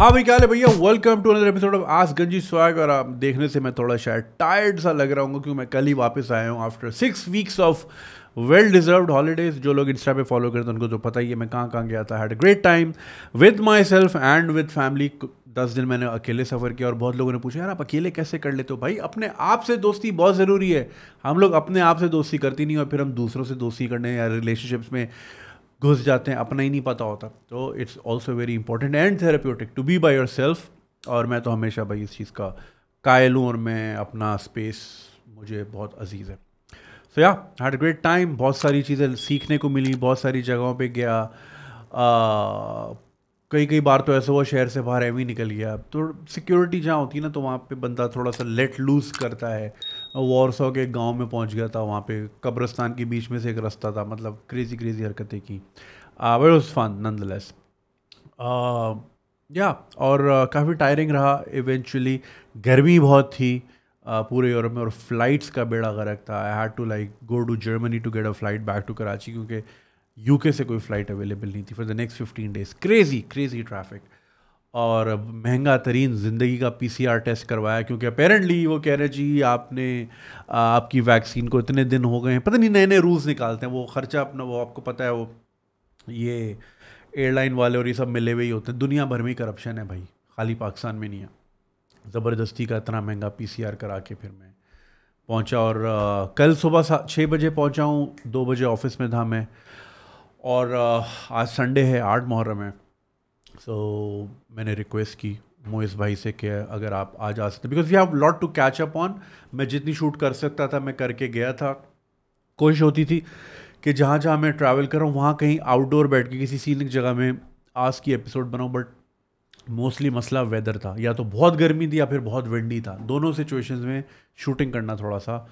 हाँ भाई क्या है भैया welcome to another episode of आज गंजी स्वाग और आप देखने से मैं थोड़ा शायद टायर्ड सा लग रहा हूँ क्योंकि मैं कल ही वापस आया हूँ after six weeks of well deserved holidays जो लोग इंस्टा पे फॉलो करते हैं उनको तो पता ही है मैं कहाँ कहाँ गया था had great time with myself and with family दस दिन मैंने अकेले सफ़र किया और बहुत लोगों ने पूछा यार आप अकेले कैसे कर लेते हो भाई अपने आप से दोस्ती बहुत ज़रूरी है हम लोग अपने आप से दोस्ती करती नहीं और फिर हम दूसरों से दोस्ती करने या रिलेशनशिप्स में घुस जाते हैं अपना ही नहीं पता होता तो it's also very important and therapeutic to be by yourself और मैं तो हमेशा भाई इस चीज़ का कायल हूँ और मैं अपना स्पेस मुझे बहुत अजीज़ है सो या हैड ग्रेट टाइम बहुत सारी चीज़ें सीखने को मिली बहुत सारी जगहों पे गया कई कई बार तो ऐसा हुआ शहर से बाहर एवं निकल गया तो सिक्योरिटी जहाँ होती है ना तो वहाँ पे बंदा थोड़ा सा लेट लूज करता है वॉरसॉ के एक गांव में पहुंच गया था वहाँ पे कब्रस्तान के बीच में से एक रास्ता था मतलब क्रेजी क्रेजी हरकतें की वेट वॉज फन नंद लेस या और काफ़ी टायरिंग रहा इवेंचुअली गर्मी बहुत थी पूरे यूरोप में और फ्लाइट्स का बेड़ा गर्क था I had to like go to Germany to get a flight back to Karachi क्योंकि यूके से कोई फ़्लाइट अवेलेबल नहीं थी for the next fifteen days crazy crazy traffic और महंगा तरीन ज़िंदगी का पी टेस्ट करवाया क्योंकि अपेरेंटली वो कह रहे जी आपने आपकी वैक्सीन को इतने दिन हो गए हैं पता नहीं नए नए रूल्स निकालते हैं वो ख़र्चा अपना वो आपको पता है वो ये एयरलाइन वाले और ये सब मिले हुए ही होते हैं दुनिया भर में ही करप्शन है भाई खाली पाकिस्तान में नहीं है ज़बरदस्ती का इतना महंगा पी करा के फिर मैं पहुँचा और आ, कल सुबह छः बजे पहुँचा हूँ दो बजे ऑफिस में था मैं और आ, आज संडे है आठ मुहर्रम है सो so, मैंने रिक्वेस्ट की मोइस भाई से कि अगर आप आ जा सकते because we have lot to catch up on मैं जितनी शूट कर सकता था मैं करके गया था कोशिश होती थी कि जहाँ जहाँ मैं ट्रैवल कर रहा हूँ वहाँ कहीं आउटडोर बैठ के किसी सीनिक जगह में आज की एपिसोड बनाऊँ बट मोस्टली मसला वेदर था या तो बहुत गर्मी थी या फिर बहुत विंडी था दोनों सिचुएशंस में शूटिंग करना थोड़ा सा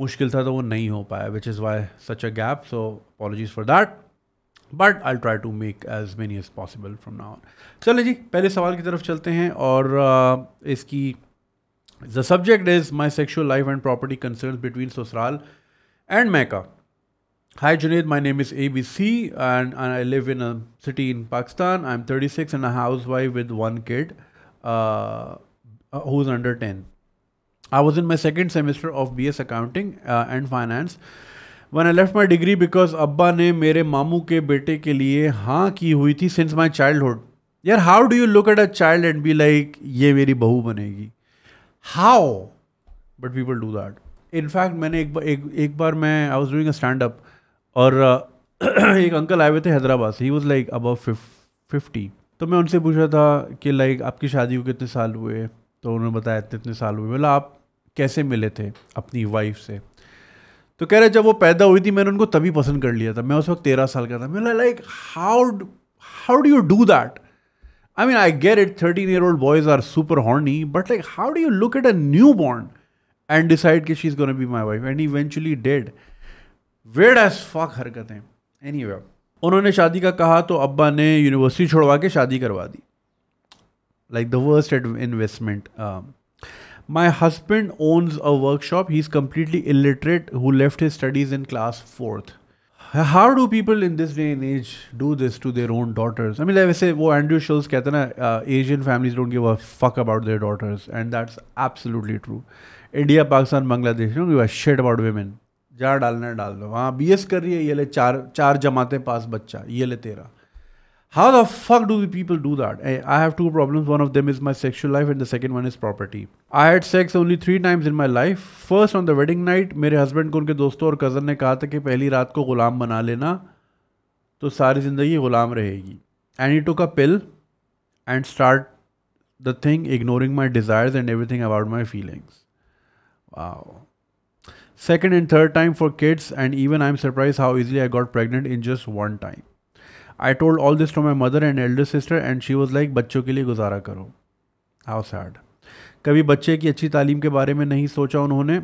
मुश्किल था तो वो नहीं हो पाया which is why such a gap so apologies for that but I try to make as many as possible from now चलो जी पहले सवाल की तरफ चलते हैं और uh, इसकी the subject is my sexual life and property concern between sasural and maika Hi Junaid, my name is ABC and, I live in a city in Pakistan. I'm 36 and a housewife with one kid uh, who's under 10. I was in my second semester of BS Accounting uh, and Finance one I left my degree because अब्बा ने मेरे मामू के बेटे के लिए हाँ की हुई थी सिंस माई चाइल्ड हुड यार how do you look at a child and be like ये मेरी बहू बनेगी how but people do that in fact मैंने एक, एक एक बार मैं I was doing a stand up और एक अंकल आए हुए थे हैदराबाद से ही वॉज लाइक अब फिफ्टी तो मैं उनसे पूछा था कि लाइक आपकी शादी को कितने साल हुए तो उन्होंने बताया इतने इतने साल हुए बोला आप कैसे मिले थे अपनी वाइफ से तो कह रहे जब वो पैदा हुई थी मैंने उनको तभी पसंद कर लिया था मैं उस वक्त तेरह साल का था मैं like how how do you do that I mean I get it thirteen year old boys are super horny but like how do you look at a new born and decide कि she is gone be my wife and eventually dead wed as हरकत हरकतें any way उन्होंने शादी का कहा तो अब्बा ने यूनिवर्सिटी छोड़वा के शादी करवा दी like the worst investment My husband owns a workshop. He's completely illiterate who left his studies in class fourth. How do people in this day and age do this to their own daughters? I mean, like I say, वो Andrew Schultz says, uh, Asian families don't give a fuck about their daughters, and that's absolutely true. India, Pakistan, Bangladesh don't give a shit about women. जहाँ डालना dalna. डाल दो हाँ B S कर रही है ये ले चार चार जमाते पास बच्चा how the fuck do the people do that? Eh, I have two problems. One of them is my sexual life and the second one is property. I had sex only three times in my life. First on the wedding night, my husband को उनके dosto और cousin ने कहा था कि पहली रात को गुलाम बना लेना तो सारी ज़िंदगी गुलाम रहेगी And he took a pill and start the thing, ignoring my desires and everything about my feelings. Wow. second and third time for kids and even i'm surprised how easily i got pregnant in just one time I told all this to my mother and elder sister and she was like बच्चों के लिए गुजारा करो how sad कभी बच्चे की अच्छी तालीम के बारे में नहीं सोचा उन्होंने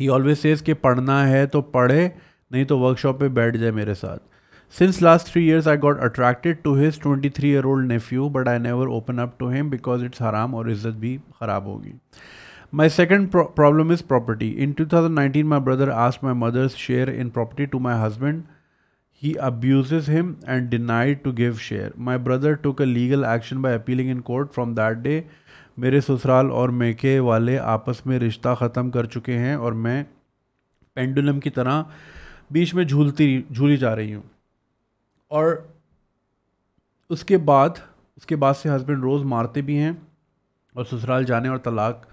ही ऑलवेज सेज कि पढ़ना है तो पढ़े नहीं तो वर्कशॉप पे बैठ जाए मेरे साथ since last three years I got attracted to his twenty three year old nephew but I never open up to him because it's हराम और इज्जत भी ख़राब होगी my My problem is property in two thousand nineteen my brother asked my mother's share in property to my husband He abuses him and denied to give share. My brother took a legal action by appealing in court. From that day, मेरे ससुराल और मेके वाले आपस में रिश्ता ख़त्म कर चुके हैं और मैं पेंडुलम की तरह बीच में झूलती झूली जा रही हूँ और उसके बाद उसके बाद से हस्बैंड रोज़ मारते भी हैं और ससुराल जाने और तलाक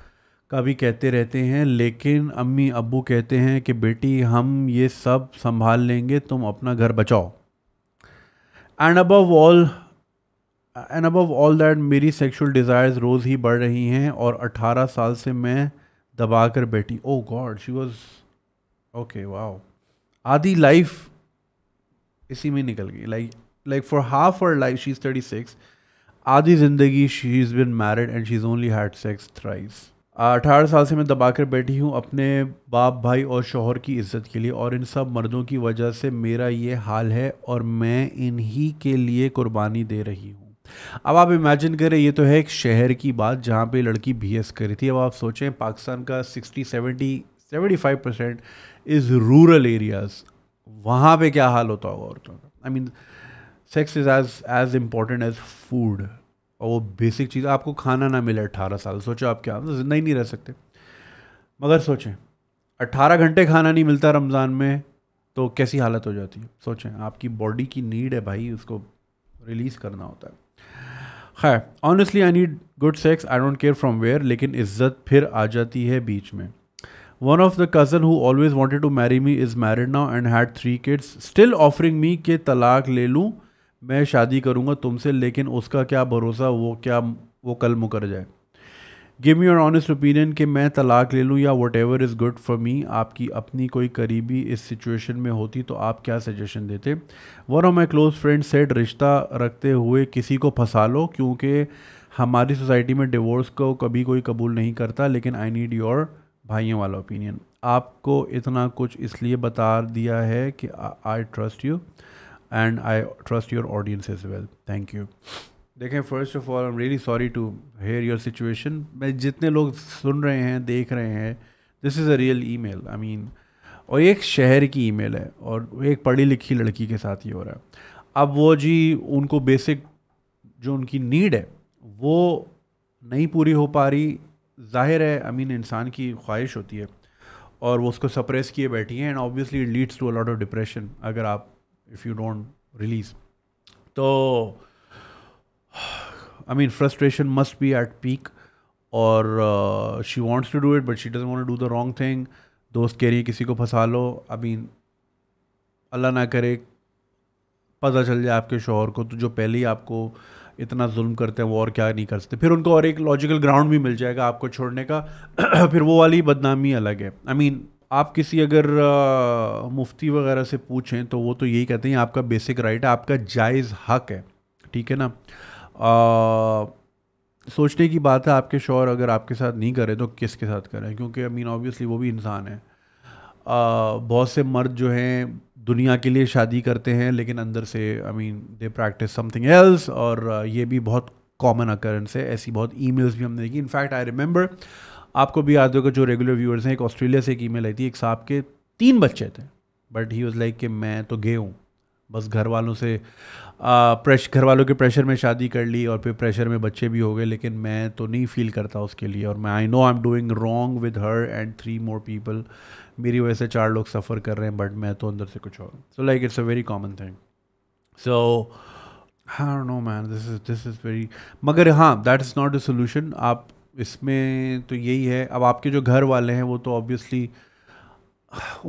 का भी कहते रहते हैं लेकिन अम्मी अबू कहते हैं कि बेटी हम ये सब संभाल लेंगे तुम अपना घर बचाओ and above all and above all that मेरी सेक्सुअल डिज़ायर्स रोज़ ही बढ़ रही हैं और 18 साल से मैं दबा कर बैठी O god she was okay wow आधी लाइफ इसी में निकल गई लाइक लाइक फॉर हाफ और life she is thirty six आधी ज़िंदगी she is been married and she is only had sex thrice अठारह साल से मैं दबा कर बैठी हूँ अपने बाप भाई और शोहर की इज्जत के लिए और इन सब मर्दों की वजह से मेरा ये हाल है और मैं इन्हीं के लिए कुर्बानी दे रही हूँ अब आप इमेजिन करें ये तो है एक शहर की बात जहाँ पे लड़की एस करी थी अब आप सोचें पाकिस्तान का sixty seventy seventy five percent is rural areas वहाँ पे क्या हाल होता होगा औरतों का I mean sex is as as important as food और वो बेसिक चीज़ आपको खाना ना मिले अट्ठारह साल सोचो आप क्या तो जिंदा ही नहीं रह सकते मगर सोचें अट्ठारह घंटे खाना नहीं मिलता रमज़ान में तो कैसी हालत हो जाती है सोचें आपकी बॉडी की नीड है भाई उसको रिलीज़ करना होता है खैर honestly I need good sex I don't care from where लेकिन इज्जत फिर आ जाती है बीच में one of the cousin who always wanted to marry me is married now and had three kids still offering me के तलाक ले लूँ मैं शादी करूँगा तुमसे लेकिन उसका क्या भरोसा वो क्या वो कल मुकर जाए give me your honest opinion कि मैं तलाक ले लूँ या whatever is good for me आपकी अपनी कोई करीबी इस सिचुएशन में होती तो आप क्या सजेशन देते one of my close friend सेट रिश्ता रखते हुए किसी को फंसा लो क्योंकि हमारी सोसाइटी में डिवोर्स को कभी कोई कबूल नहीं करता लेकिन आई नीड योर भाइयों वाला ओपिनियन आपको इतना कुछ इसलिए बता दिया है कि I trust you and I trust your audience as well thank you देखें first of all I am really sorry to hear your situation मैं जितने लोग सुन रहे हैं देख रहे हैं this is a real email I mean और एक शहर की ई मेल है और एक पढ़ी लिखी लड़की के साथ ही हो रहा है अब वो जी उनको बेसिक जो उनकी नीड है वो नहीं पूरी हो पा रही जाहिर है आई मीन इंसान की ख्वाहिश होती है और वो उसको सप्रेस किए बैठी हैं and obviously it leads to a lot of depression अगर आप इफ़ यू डोंट रिलीज तो I mean frustration must be at peak और she wants to do it but she does want do the wrong thing दोस्त कह रही है किसी को फंसा लो आई मीन अल्लाह ना करे पता चल जाए आपके शोहर को तो जो पहले ही आपको इतना जुल्म करते हैं वो और क्या नहीं कर सकते फिर उनको और एक लॉजिकल ग्राउंड भी मिल जाएगा आपको छोड़ने का फिर वो वाली बदनामी अलग है आई I मीन mean, आप किसी अगर आ, मुफ्ती वगैरह से पूछें तो वो तो यही कहते हैं आपका बेसिक राइट है आपका जायज़ हक है ठीक है ना आ, सोचने की बात है आपके शोर अगर आपके साथ नहीं करें तो किसके साथ करें क्योंकि आई मीन ऑब्वियसली वो भी इंसान है बहुत से मर्द जो हैं दुनिया के लिए शादी करते हैं लेकिन अंदर से I mean they practice something else और ये भी बहुत कॉमन अकरेंस है ऐसी बहुत ईमेल्स भी हमने देखी इनफैक्ट आई रिमेंबर आपको भी याद होगा जो रेगुलर व्यूअर्स हैं एक ऑस्ट्रेलिया से एक ईमेल आई थी एक साहब के तीन बच्चे थे बट ही वॉज़ लाइक कि मैं तो गे हूँ बस घर वालों से प्रेश घर वालों के प्रेशर में शादी कर ली और फिर प्रेशर में बच्चे भी हो गए लेकिन मैं तो नहीं फील करता उसके लिए और मैं I know I am doing wrong with her and three more people मेरी वजह से चार लोग सफ़र कर रहे हैं बट मैं तो अंदर से कुछ और so like it's a very common thing so हाँ no man this is this is very मगर हाँ that is not a solution आप इसमें तो यही है अब आपके जो घर वाले हैं वो तो ऑब्वियसली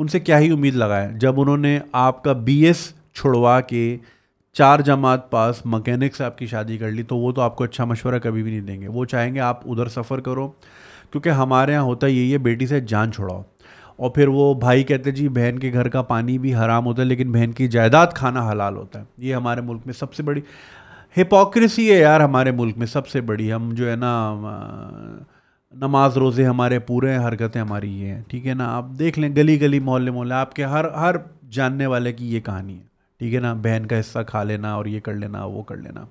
उनसे क्या ही उम्मीद लगाए जब उन्होंने आपका बीएस छुड़वा के चार जमात पास मकैनिक से आपकी शादी कर ली तो वो तो आपको अच्छा मशवरा कभी भी नहीं देंगे वो चाहेंगे आप उधर सफ़र करो क्योंकि हमारे यहाँ होता यही है बेटी से जान छुड़ाओ और फिर वो भाई कहते जी बहन के घर का पानी भी हराम होता है लेकिन बहन की जायदाद खाना हलाल होता है ये हमारे मुल्क में सबसे बड़ी हिपोक्रेसी है यार हमारे मुल्क में सबसे बड़ी हम जो है ना नमाज रोज़े हमारे पूरे हैं हरकतें हमारी ये हैं ठीक है ना आप देख लें गली गली मोहल्ले मोहल्ले आपके हर हर जानने वाले की ये कहानी है ठीक है ना बहन का हिस्सा खा लेना और ये कर लेना वो कर लेना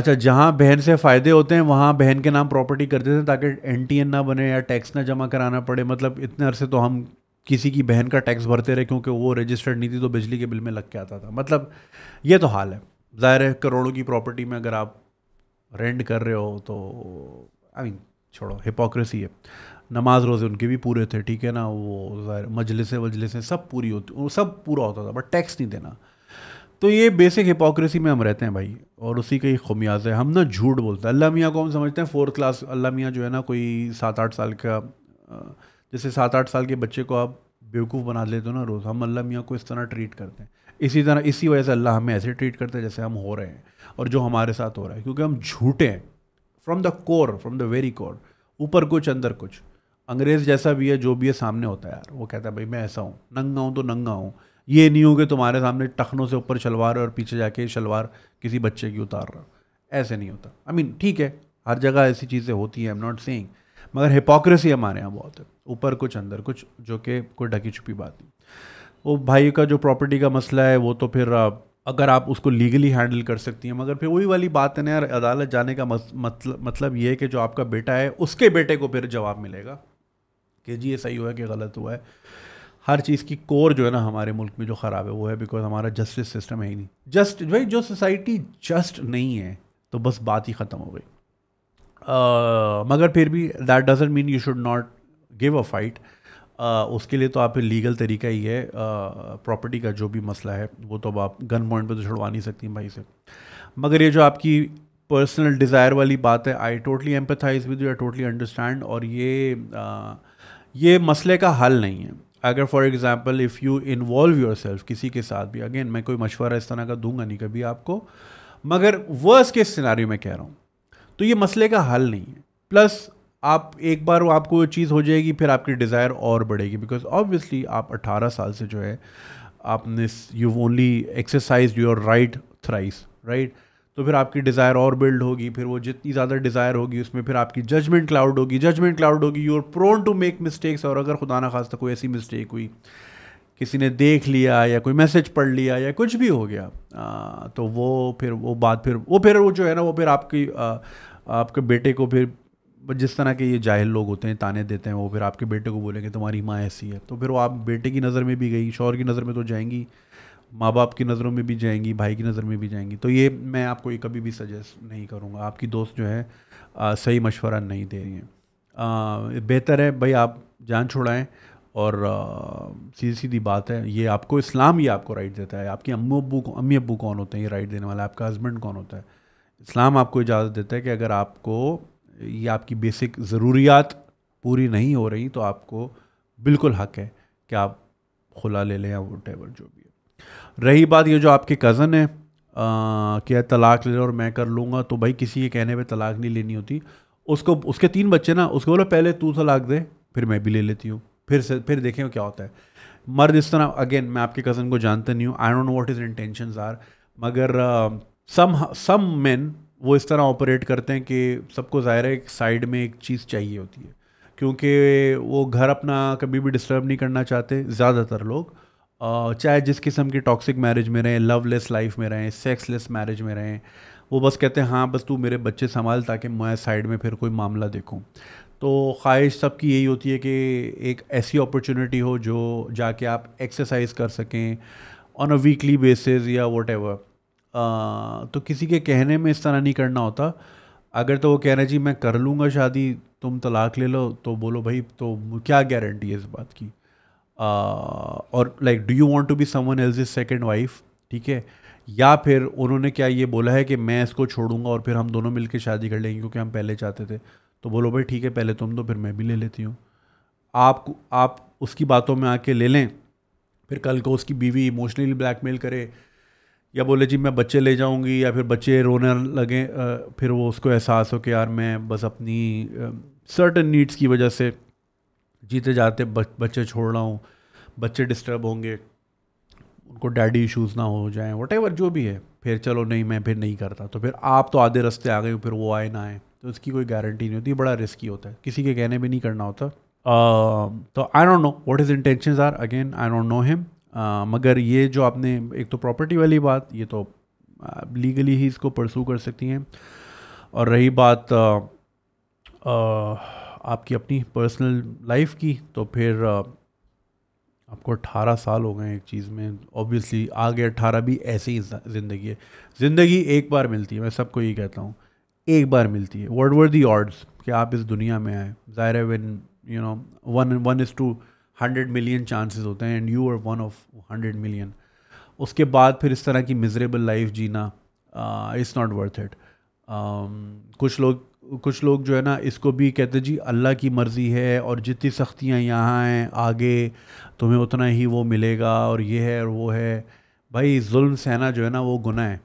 अच्छा जहाँ बहन से फ़ायदे होते हैं वहाँ बहन के नाम प्रॉपर्टी कर देते हैं ताकि एन ना बने या टैक्स ना जमा कराना पड़े मतलब इतने अरसे तो हम किसी की बहन का टैक्स भरते रहे क्योंकि वो रजिस्टर्ड नहीं थी तो बिजली के बिल में लग के आता था मतलब ये तो हाल है जाहिर है करोड़ों की प्रॉपर्टी में अगर आप रेंट कर रहे हो तो आई मीन छोड़ो हिपोक्रेसी है नमाज रोज़े उनके भी पूरे थे ठीक है ना वो जाहिर मजलिसें वजलिसें सब पूरी होती सब पूरा होता था बट टैक्स नहीं देना तो ये बेसिक हिपोक्रेसी में हम रहते हैं भाई और उसी का ही खुमियाज है हम ना झूठ बोलते हैं अल्लाह मियाँ को हम समझते हैं फोर्थ क्लास अल्लाह मियाँ जो है ना कोई सात आठ साल का जैसे सात आठ साल के बच्चे को आप बेवकूफ़ बना लेते हो ना रोज़ हम अल्लाह मियाँ को इस तरह ट्रीट करते हैं इसी तरह इसी वजह से अल्लाह हमें ऐसे ट्रीट करते हैं जैसे हम हो रहे हैं और जो हमारे साथ हो रहा है क्योंकि हम झूठे हैं from the core from the very core ऊपर कुछ अंदर कुछ अंग्रेज़ जैसा भी है जो भी है सामने होता है यार वो कहता है भाई मैं ऐसा हूँ नंगा हूँ तो नंगा हूँ ये नहीं हो कि तुम्हारे सामने टखनों से ऊपर शलवार और पीछे जाके शलवार किसी बच्चे की उतार रहा ऐसे नहीं होता आई मीन ठीक है हर जगह ऐसी चीज़ें होती हैं आई एम नॉट सेइंग मगर हिपोक्रेसी हमारे यहाँ बहुत है ऊपर कुछ अंदर कुछ जो कि कोई ढकी छुपी बात नहीं वो भाई का जो प्रॉपर्टी का मसला है वो तो फिर अगर आप उसको लीगली हैंडल कर सकती हैं मगर फिर वही वाली बात है ना यार अदालत जाने का मतलब मतलब ये है कि जो आपका बेटा है उसके बेटे को फिर जवाब मिलेगा कि जी ये सही हुआ है कि गलत हुआ है हर चीज़ की कोर जो है ना हमारे मुल्क में जो ख़राब है वो है बिकॉज हमारा जस्टिस सिस्टम है ही नहीं जस्ट भाई जो सोसाइटी जस्ट नहीं है तो बस बात ही ख़त्म हो गई uh, मगर फिर भी that doesn't mean you should not give a fight uh, उसके लिए तो आप लीगल तरीका ही है प्रॉपर्टी का जो भी मसला है वो तो अब आप गन पॉइंट पे तो छुड़वा नहीं सकती भाई से मगर ये जो आपकी पर्सनल डिज़ायर वाली बात है I totally empathise with you I totally understand और ये आ, ये मसले का हल नहीं है अगर for example if you involve yourself किसी के साथ भी अगेन मैं कोई मशवरा इस तरह का दूंगा नहीं कभी आपको मगर वर्स के सिनारी में कह रहा हूँ तो ये मसले का हल नहीं है प्लस आप एक बार आपको वो चीज़ हो जाएगी फिर आपकी डिज़ायर और बढ़ेगी बिकॉज ऑब्वियसली आप 18 साल से जो है आपने you only exercise your right thrice right तो फिर आपकी डिज़ायर और बिल्ड होगी फिर वो जितनी ज़्यादा डिज़ायर होगी उसमें फिर आपकी जजमेंट क्लाउड होगी जजमेंट क्लाउड होगी you are prone to make mistakes और अगर खुदा ना खास्ता कोई ऐसी मिस्टेक हुई किसी ने देख लिया या कोई मैसेज पढ़ लिया या कुछ भी हो गया आ, तो वो फिर वो बात फिर वो फिर वो जो है ना वो फिर आपकी आ, आपके बेटे को फिर बट जिस तरह के ये जाहिल लोग होते हैं ताने देते हैं वो फिर आपके बेटे को बोलेंगे तुम्हारी माँ ऐसी है तो फिर वो आप बेटे की नज़र में भी गई शोर की नज़र में तो जाएंगी माँ बाप की नज़रों में भी जाएंगी भाई की नज़र में भी जाएंगी तो ये मैं आपको ये कभी भी सजेस्ट नहीं करूँगा आपकी दोस्त जो है आ, सही मशवरा नहीं दे रही हैं बेहतर है भाई आप जान छोड़ाएँ और सीधी सीधी बात है ये आपको इस्लाम ही आपको राइट देता है आपकी अम्मू अबू अम्मी अबू कौन होते हैं ये राइट देने वाला आपका हस्बैंड कौन होता है इस्लाम आपको इजाज़त देता है कि अगर आपको ये आपकी बेसिक ज़रूरियात पूरी नहीं हो रही तो आपको बिल्कुल हक है कि आप खुला ले लें या वो टेबल जो भी है रही बात ये जो आपके कज़न है क्या तलाक ले और मैं कर लूँगा तो भाई किसी के कहने पे तलाक नहीं लेनी होती उसको उसके तीन बच्चे ना उसको बोलो पहले तू तलाक दे फिर मैं भी ले लेती हूँ फिर से फिर देखें क्या होता है मर्द इस तरह अगेन मैं आपके कज़न को जानता नहीं हूँ I don't know what his intention are मगर सम सम मैन वो इस तरह ऑपरेट करते हैं कि सबको ज़ाहिर है एक साइड में एक चीज़ चाहिए होती है क्योंकि वो घर अपना कभी भी डिस्टर्ब नहीं करना चाहते ज़्यादातर लोग चाहे जिस किस्म की टॉक्सिक मैरिज में रहें लवलेस लाइफ में रहें सेक्सलेस मैरिज में रहें वो बस कहते हैं हाँ बस तू मेरे बच्चे संभाल ताकि मैं साइड में फिर कोई मामला देखूँ तो ख्वाहिश सबकी यही होती है कि एक ऐसी अपॉर्चुनिटी हो जो जाके आप एक्सरसाइज कर सकें ऑन अ वीकली बेसिस या वट तो किसी के कहने में इस तरह नहीं करना होता अगर तो वो कह रहे जी मैं कर लूँगा शादी तुम तलाक ले लो तो बोलो भाई तो क्या गारंटी है इस बात की आ, और like do you want to be someone else is second wife ठीक है या फिर उन्होंने क्या ये बोला है कि मैं इसको छोड़ूंगा और फिर हम दोनों मिलकर शादी कर लेंगे क्योंकि हम पहले चाहते थे तो बोलो भाई ठीक है पहले तुम दो फिर मैं भी ले लेती हूँ आप आप उसकी बातों में आके ले लें फिर कल को उसकी बीवी इमोशनली ब्लैकमेल करे या बोले जी मैं बच्चे ले जाऊंगी या फिर बच्चे रोने लगे फिर वो उसको एहसास हो कि यार मैं बस अपनी सर्टन नीड्स की वजह से जीते जाते बच्चे छोड़ रहा हूँ बच्चे डिस्टर्ब होंगे उनको डैडी इशूज़ ना हो जाएं वट जो भी है फिर चलो नहीं मैं फिर नहीं करता तो फिर आप तो आधे रास्ते आ गए फिर वो आए ना आए तो उसकी कोई गारंटी नहीं होती बड़ा रिस्की होता है किसी के कहने भी नहीं करना होता तो I don't know what his intentions are again I don't know him uh, मगर ये जो आपने एक तो प्रॉपर्टी वाली बात ये तो लीगली ही इसको परसू कर सकती हैं और रही बात आ, आ, आपकी अपनी पर्सनल लाइफ की तो फिर आ, आपको 18 साल हो गए एक चीज़ में ऑब्वियसली आगे अट्ठारह भी ऐसे ही ज़िंदगी है ज़िंदगी एक बार मिलती है मैं सबको ये कहता हूँ एक बार मिलती है वर्ड वर दी ऑर्ड्स कि आप इस दुनिया में आए ज़ाहिर है one you know one one is to hundred million chances होते हैं and you are one of hundred million उसके बाद फिर इस तरह की मिजरेबल लाइफ जीना इज़ नॉट वर्थ इट कुछ लोग कुछ लोग जो है ना इसको भी कहते जी अल्लाह की मर्ज़ी है और जितनी सख्तियाँ यहाँ हैं आगे तुम्हें उतना ही वो मिलेगा और ये है और वो है भाई जुल्म सहना जो है ना वो गुना है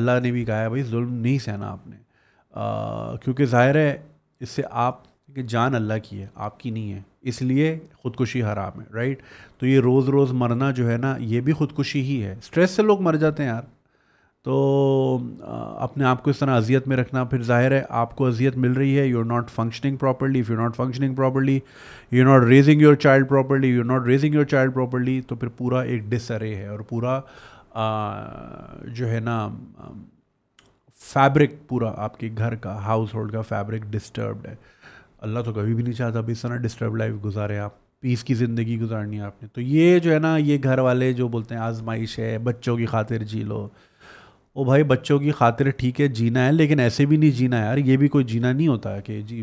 अल्लाह ने भी कहा है भाई जुल्म नहीं सहना आपने uh, क्योंकि ज़ाहिर है इससे आप कि जान अल्लाह की है आपकी नहीं है इसलिए ख़ुदकुशी हराम है राइट तो ये रोज़ रोज़ मरना जो है ना ये भी ख़ुदकुशी ही है स्ट्रेस से लोग मर जाते हैं यार तो अपने आप को इस तरह अजियत में रखना फिर जाहिर है आपको अजियत मिल रही है you are not functioning properly if you not functioning properly you not raising your child properly you not raising your child properly तो फिर पूरा एक डिसअरे है और पूरा आ, जो है ना फैब्रिक पूरा आपके घर का हाउस होल्ड का फैब्रिक डिस्टर्ब्ड है अल्लाह तो कभी भी नहीं चाहता भी इस तरह डिस्टर्ब लाइफ गुजारे आप पीस की ज़िंदगी गुजारनी है आपने तो ये जो है ना ये घर वाले जो बोलते हैं आजमाइश है बच्चों की खातिर जी लो ओ भाई बच्चों की खातिर ठीक है जीना है लेकिन ऐसे भी नहीं जीना यार ये भी कोई जीना नहीं होता कि जी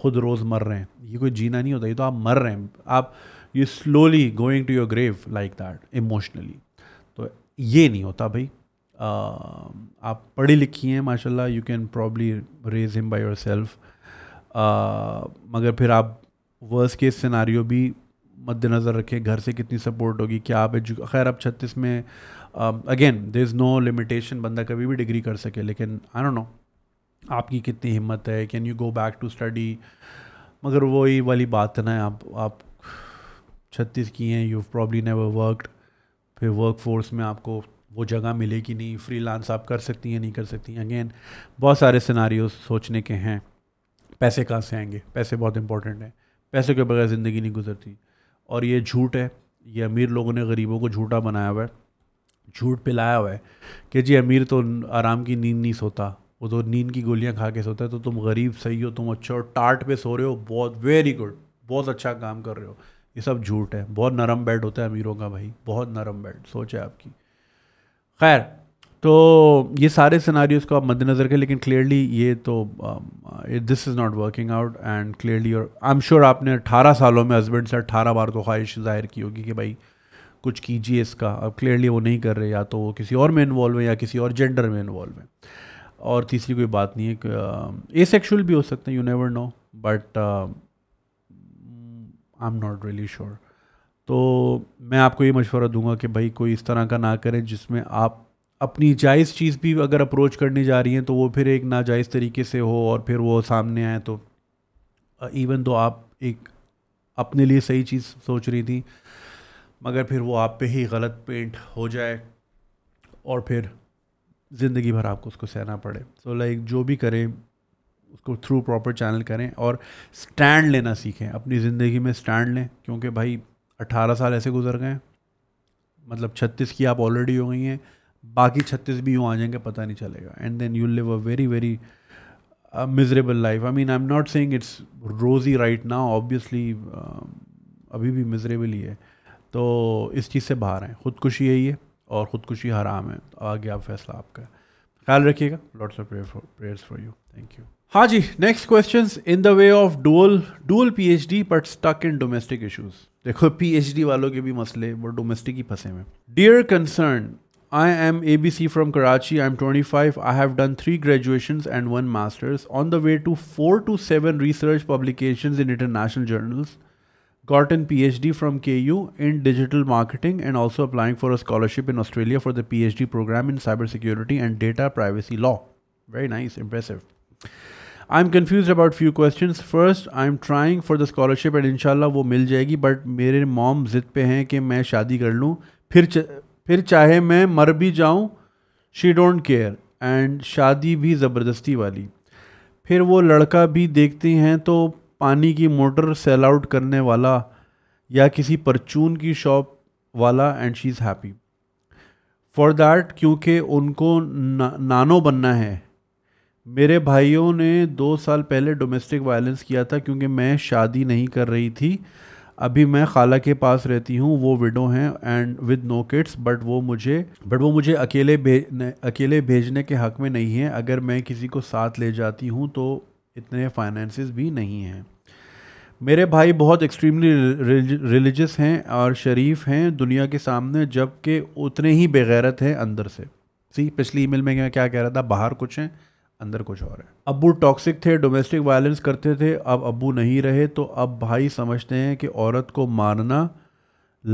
खुद रोज़ मर रहे हैं ये कोई जीना नहीं होता ये तो आप मर रहे हैं आप you slowly going to your grave like that emotionally तो ये नहीं होता भाई आप पढ़ी लिखी हैं माशाल्लाह you can probably raise him by yourself मगर फिर आप वर्स केस सिनारियो भी मद्देनज़र रखें घर से कितनी सपोर्ट होगी क्या आप एजु खैर आप छत्तीस में again there is no limitation बंदा कभी भी डिग्री कर सके लेकिन आई डोंट नो आपकी कितनी हिम्मत है can you go back to study मगर वही वाली बात है ना आप आप छत्तीस की हैं यू प्रॉब्ली नेवर वर्कड फिर वर्क फोर्स में आपको वो जगह मिलेगी नहीं लांस आप कर सकती हैं नहीं कर सकती अगेन बहुत सारे सिनारी सोचने के हैं पैसे कहाँ से आएंगे पैसे बहुत इंपॉर्टेंट हैं पैसे के बगैर ज़िंदगी नहीं गुजरती और ये झूठ है ये अमीर लोगों ने गरीबों को झूठा बनाया हुआ है झूठ पिलाया हुआ है कि जी अमीर तो आराम की नींद नहीं सोता वो तो नींद की गोलियां खा के सोता है तो तुम गरीब सही हो तुम अच्छे हो टाट पे सो रहे हो बहुत वेरी गुड बहुत अच्छा काम कर रहे हो ये सब झूठ है बहुत नरम बेड होता है अमीरों का भाई बहुत नरम बेड सोच है आपकी खैर तो ये सारे सिनारी को आप मद्देनज़र के लेकिन क्लियरली ये तो this is not working out and clearly और आई एम श्योर आपने 18 सालों में हस्बैंड से 18 बार तो ख्वाहिश जाहिर की होगी कि भाई कुछ कीजिए इसका अब क्लियरली वो नहीं कर रहे या तो वो किसी और में इन्वॉल्व है या किसी और जेंडर में इन्वॉल्व है और तीसरी कोई बात नहीं है ए सेक्शुअल uh, भी हो सकते हैं you never know but I am not really sure तो मैं आपको ये मशवरा दूंगा कि भाई कोई इस तरह का ना करें जिसमें आप अपनी जायज़ चीज़ भी अगर अप्रोच करने जा रही हैं तो वो फिर एक नाजायज़ तरीके से हो और फिर वो सामने आए तो इवन तो आप एक अपने लिए सही चीज़ सोच रही थी मगर फिर वो आप पे ही गलत पेंट हो जाए और फिर ज़िंदगी भर आपको उसको सहना पड़े सो so लाइक like, जो भी करें उसको थ्रू प्रॉपर चैनल करें और स्टैंड लेना सीखें अपनी ज़िंदगी में स्टैंड लें क्योंकि भाई अट्ठारह साल ऐसे गुजर गए मतलब छत्तीस की आप ऑलरेडी हो गई हैं बाकी छत्तीस भी यूँ आ जाएंगे पता नहीं चलेगा and then you live a very very miserable life I mean I am not saying it's rosy right ना ऑब्वियसली अभी भी मिजरेबल ही है तो इस चीज़ से बाहर हैं खुदकुशी यही है और ख़ुदकुशी हराम है तो आगे आप फैसला आपका ख्याल रखिएगा lots of prayers for you thank you हाँ जी next question in the way of P H D but stuck in domestic issues देखो डी वालों के भी मसले वो डोमेस्टिक ही फंसे हुए dear concern I am ABC from Karachi. I'm 25. I have done three graduations and one master's on the way to four to seven research publications in international journals. Got an PhD from KU in digital marketing and also applying for a scholarship in Australia for the PhD program in cybersecurity and data privacy law. Very nice, impressive. I'm confused about few questions. First, I'm trying for the scholarship and inshallah wo mil जाएगी but मेरे mom जिद पे हैं कि shadi शादी कर लूँ फिर फिर चाहे मैं मर भी जाऊं शी डोंट केयर एंड शादी भी ज़बरदस्ती वाली फिर वो लड़का भी देखते हैं तो पानी की मोटर सेल आउट करने वाला या किसी परचून की शॉप वाला and she is happy for that क्योंकि उनको ना, नानो बनना है मेरे भाइयों ने दो साल पहले डोमेस्टिक वायलेंस किया था क्योंकि मैं शादी नहीं कर रही थी अभी मैं खाला के पास रहती हूँ वो विडो हैं and with no kids but वो मुझे बट वो मुझे अकेले भेजने अकेले भेजने के हक़ में नहीं है अगर मैं किसी को साथ ले जाती हूँ तो इतने फाइनेंस भी नहीं हैं मेरे भाई बहुत एक्सट्रीमली रिलीजस हैं और शरीफ हैं दुनिया के सामने जबकि उतने ही बेगैरत हैं अंदर से सी पिछली ईमेल में क्या कह रहा था बाहर कुछ हैं अंदर कुछ और है अबू टॉक्सिक थे डोमेस्टिक वायलेंस करते थे अब अबू नहीं रहे तो अब भाई समझते हैं कि औरत को मारना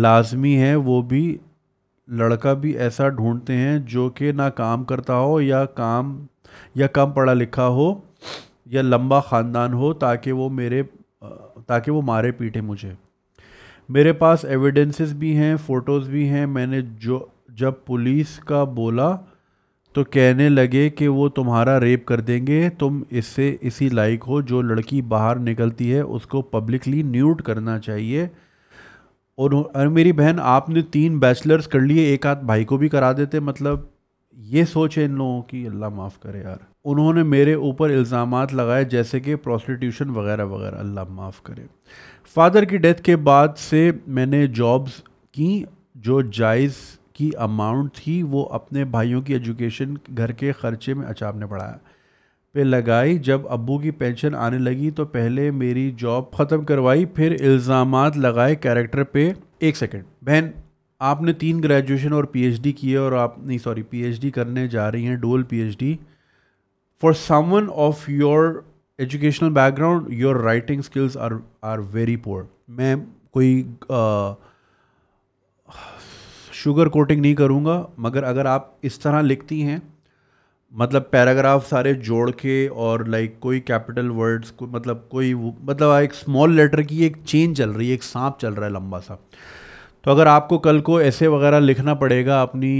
लाजमी है वो भी लड़का भी ऐसा ढूंढते हैं जो कि ना काम करता हो या काम या कम पढ़ा लिखा हो या लंबा ख़ानदान हो ताकि वो मेरे ताकि वो मारे पीटे मुझे मेरे पास एविडेंसेस भी हैं फ़ोटोज़ भी हैं मैंने जो जब पुलिस का बोला तो कहने लगे कि वो तुम्हारा रेप कर देंगे तुम इससे इसी लाइक हो जो लड़की बाहर निकलती है उसको पब्लिकली न्यूट करना चाहिए और, और मेरी बहन आपने तीन बैचलर्स कर लिए एक आध भाई को भी करा देते मतलब ये सोच है इन लोगों की अल्लाह माफ़ करे यार उन्होंने मेरे ऊपर इल्ज़ाम लगाए जैसे कि प्रोस्टिट्यूशन वगैरह वगैरह अल्लाह माफ़ करे फादर की डेथ के बाद से मैंने जॉब्स की जो जायज़ की अमाउंट थी वो अपने भाइयों की एजुकेशन घर के खर्चे में अचाब ने बढ़ाया पे लगाई जब अबू की पेंशन आने लगी तो पहले मेरी जॉब ख़त्म करवाई फिर इल्ज़ाम लगाए कैरेक्टर पे एक सेकेंड बहन आपने तीन ग्रेजुएशन और पीएचडी किए और आप नहीं सॉरी पीएचडी करने जा रही हैं डोल PhD for someone of your educational background your writing skills are are very poor मैं कोई uh, शुगर कोटिंग नहीं करूँगा मगर अगर आप इस तरह लिखती हैं मतलब पैराग्राफ सारे जोड़ के और लाइक कोई कैपिटल वर्ड्स को मतलब कोई मतलब एक स्मॉल लेटर की एक चेन चल रही है एक सांप चल रहा है लंबा सा तो अगर आपको कल को ऐसे वगैरह लिखना पड़ेगा अपनी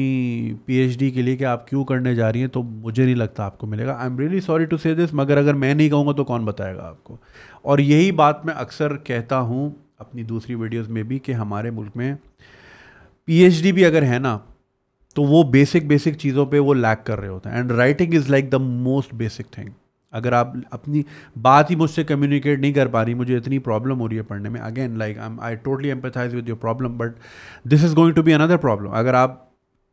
पीएचडी के लिए कि आप क्यों करने जा रही हैं तो मुझे नहीं लगता आपको मिलेगा I am really sorry to say this मगर अगर मैं नहीं कहूँगा तो कौन बताएगा आपको और यही बात मैं अक्सर कहता हूँ अपनी दूसरी वीडियोज़ में भी कि हमारे मुल्क में पीएचडी भी अगर है ना तो वो बेसिक बेसिक चीज़ों पे वो लैक कर रहे होते हैं and writing is like the most basic thing अगर आप अपनी बात ही मुझसे कम्युनिकेट नहीं कर पा रही मुझे इतनी प्रॉब्लम हो रही है पढ़ने में again like I I totally empathise with your problem but this is going to be another problem अगर आप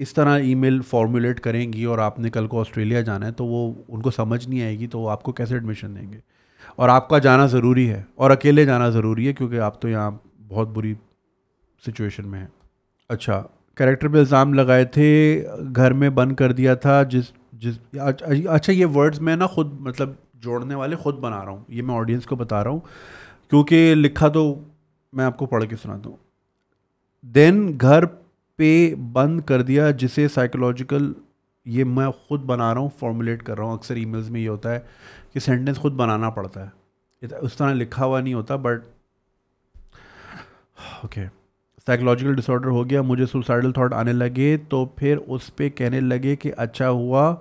इस तरह ईमेल फॉर्मुलेट करेंगी और आपने कल को ऑस्ट्रेलिया जाना है तो वो उनको समझ नहीं आएगी तो वो आपको कैसे एडमिशन देंगे और आपका जाना ज़रूरी है और अकेले जाना ज़रूरी है क्योंकि आप तो यहाँ बहुत बुरी सिचुएशन में हैं अच्छा कैरेक्टर पे इल्ज़ाम लगाए थे घर में बंद कर दिया था जिस जिस अच्छा ये वर्ड्स मैं ना खुद मतलब जोड़ने वाले खुद बना रहा हूँ ये मैं ऑडियंस को बता रहा हूँ क्योंकि लिखा तो मैं आपको पढ़ के सुना दूँ देन घर पे बंद कर दिया जिसे साइकोलॉजिकल ये मैं खुद बना रहा हूँ फॉर्मुलेट कर रहा हूँ अक्सर ईमेल्स में ये होता है कि सेंटेंस खुद बनाना पड़ता है तो उस तरह लिखा हुआ नहीं होता but okay okay. Psychological disorder हो गया मुझे सुसाइडल थाट आने लगे तो फिर उस पर कहने लगे कि अच्छा हुआ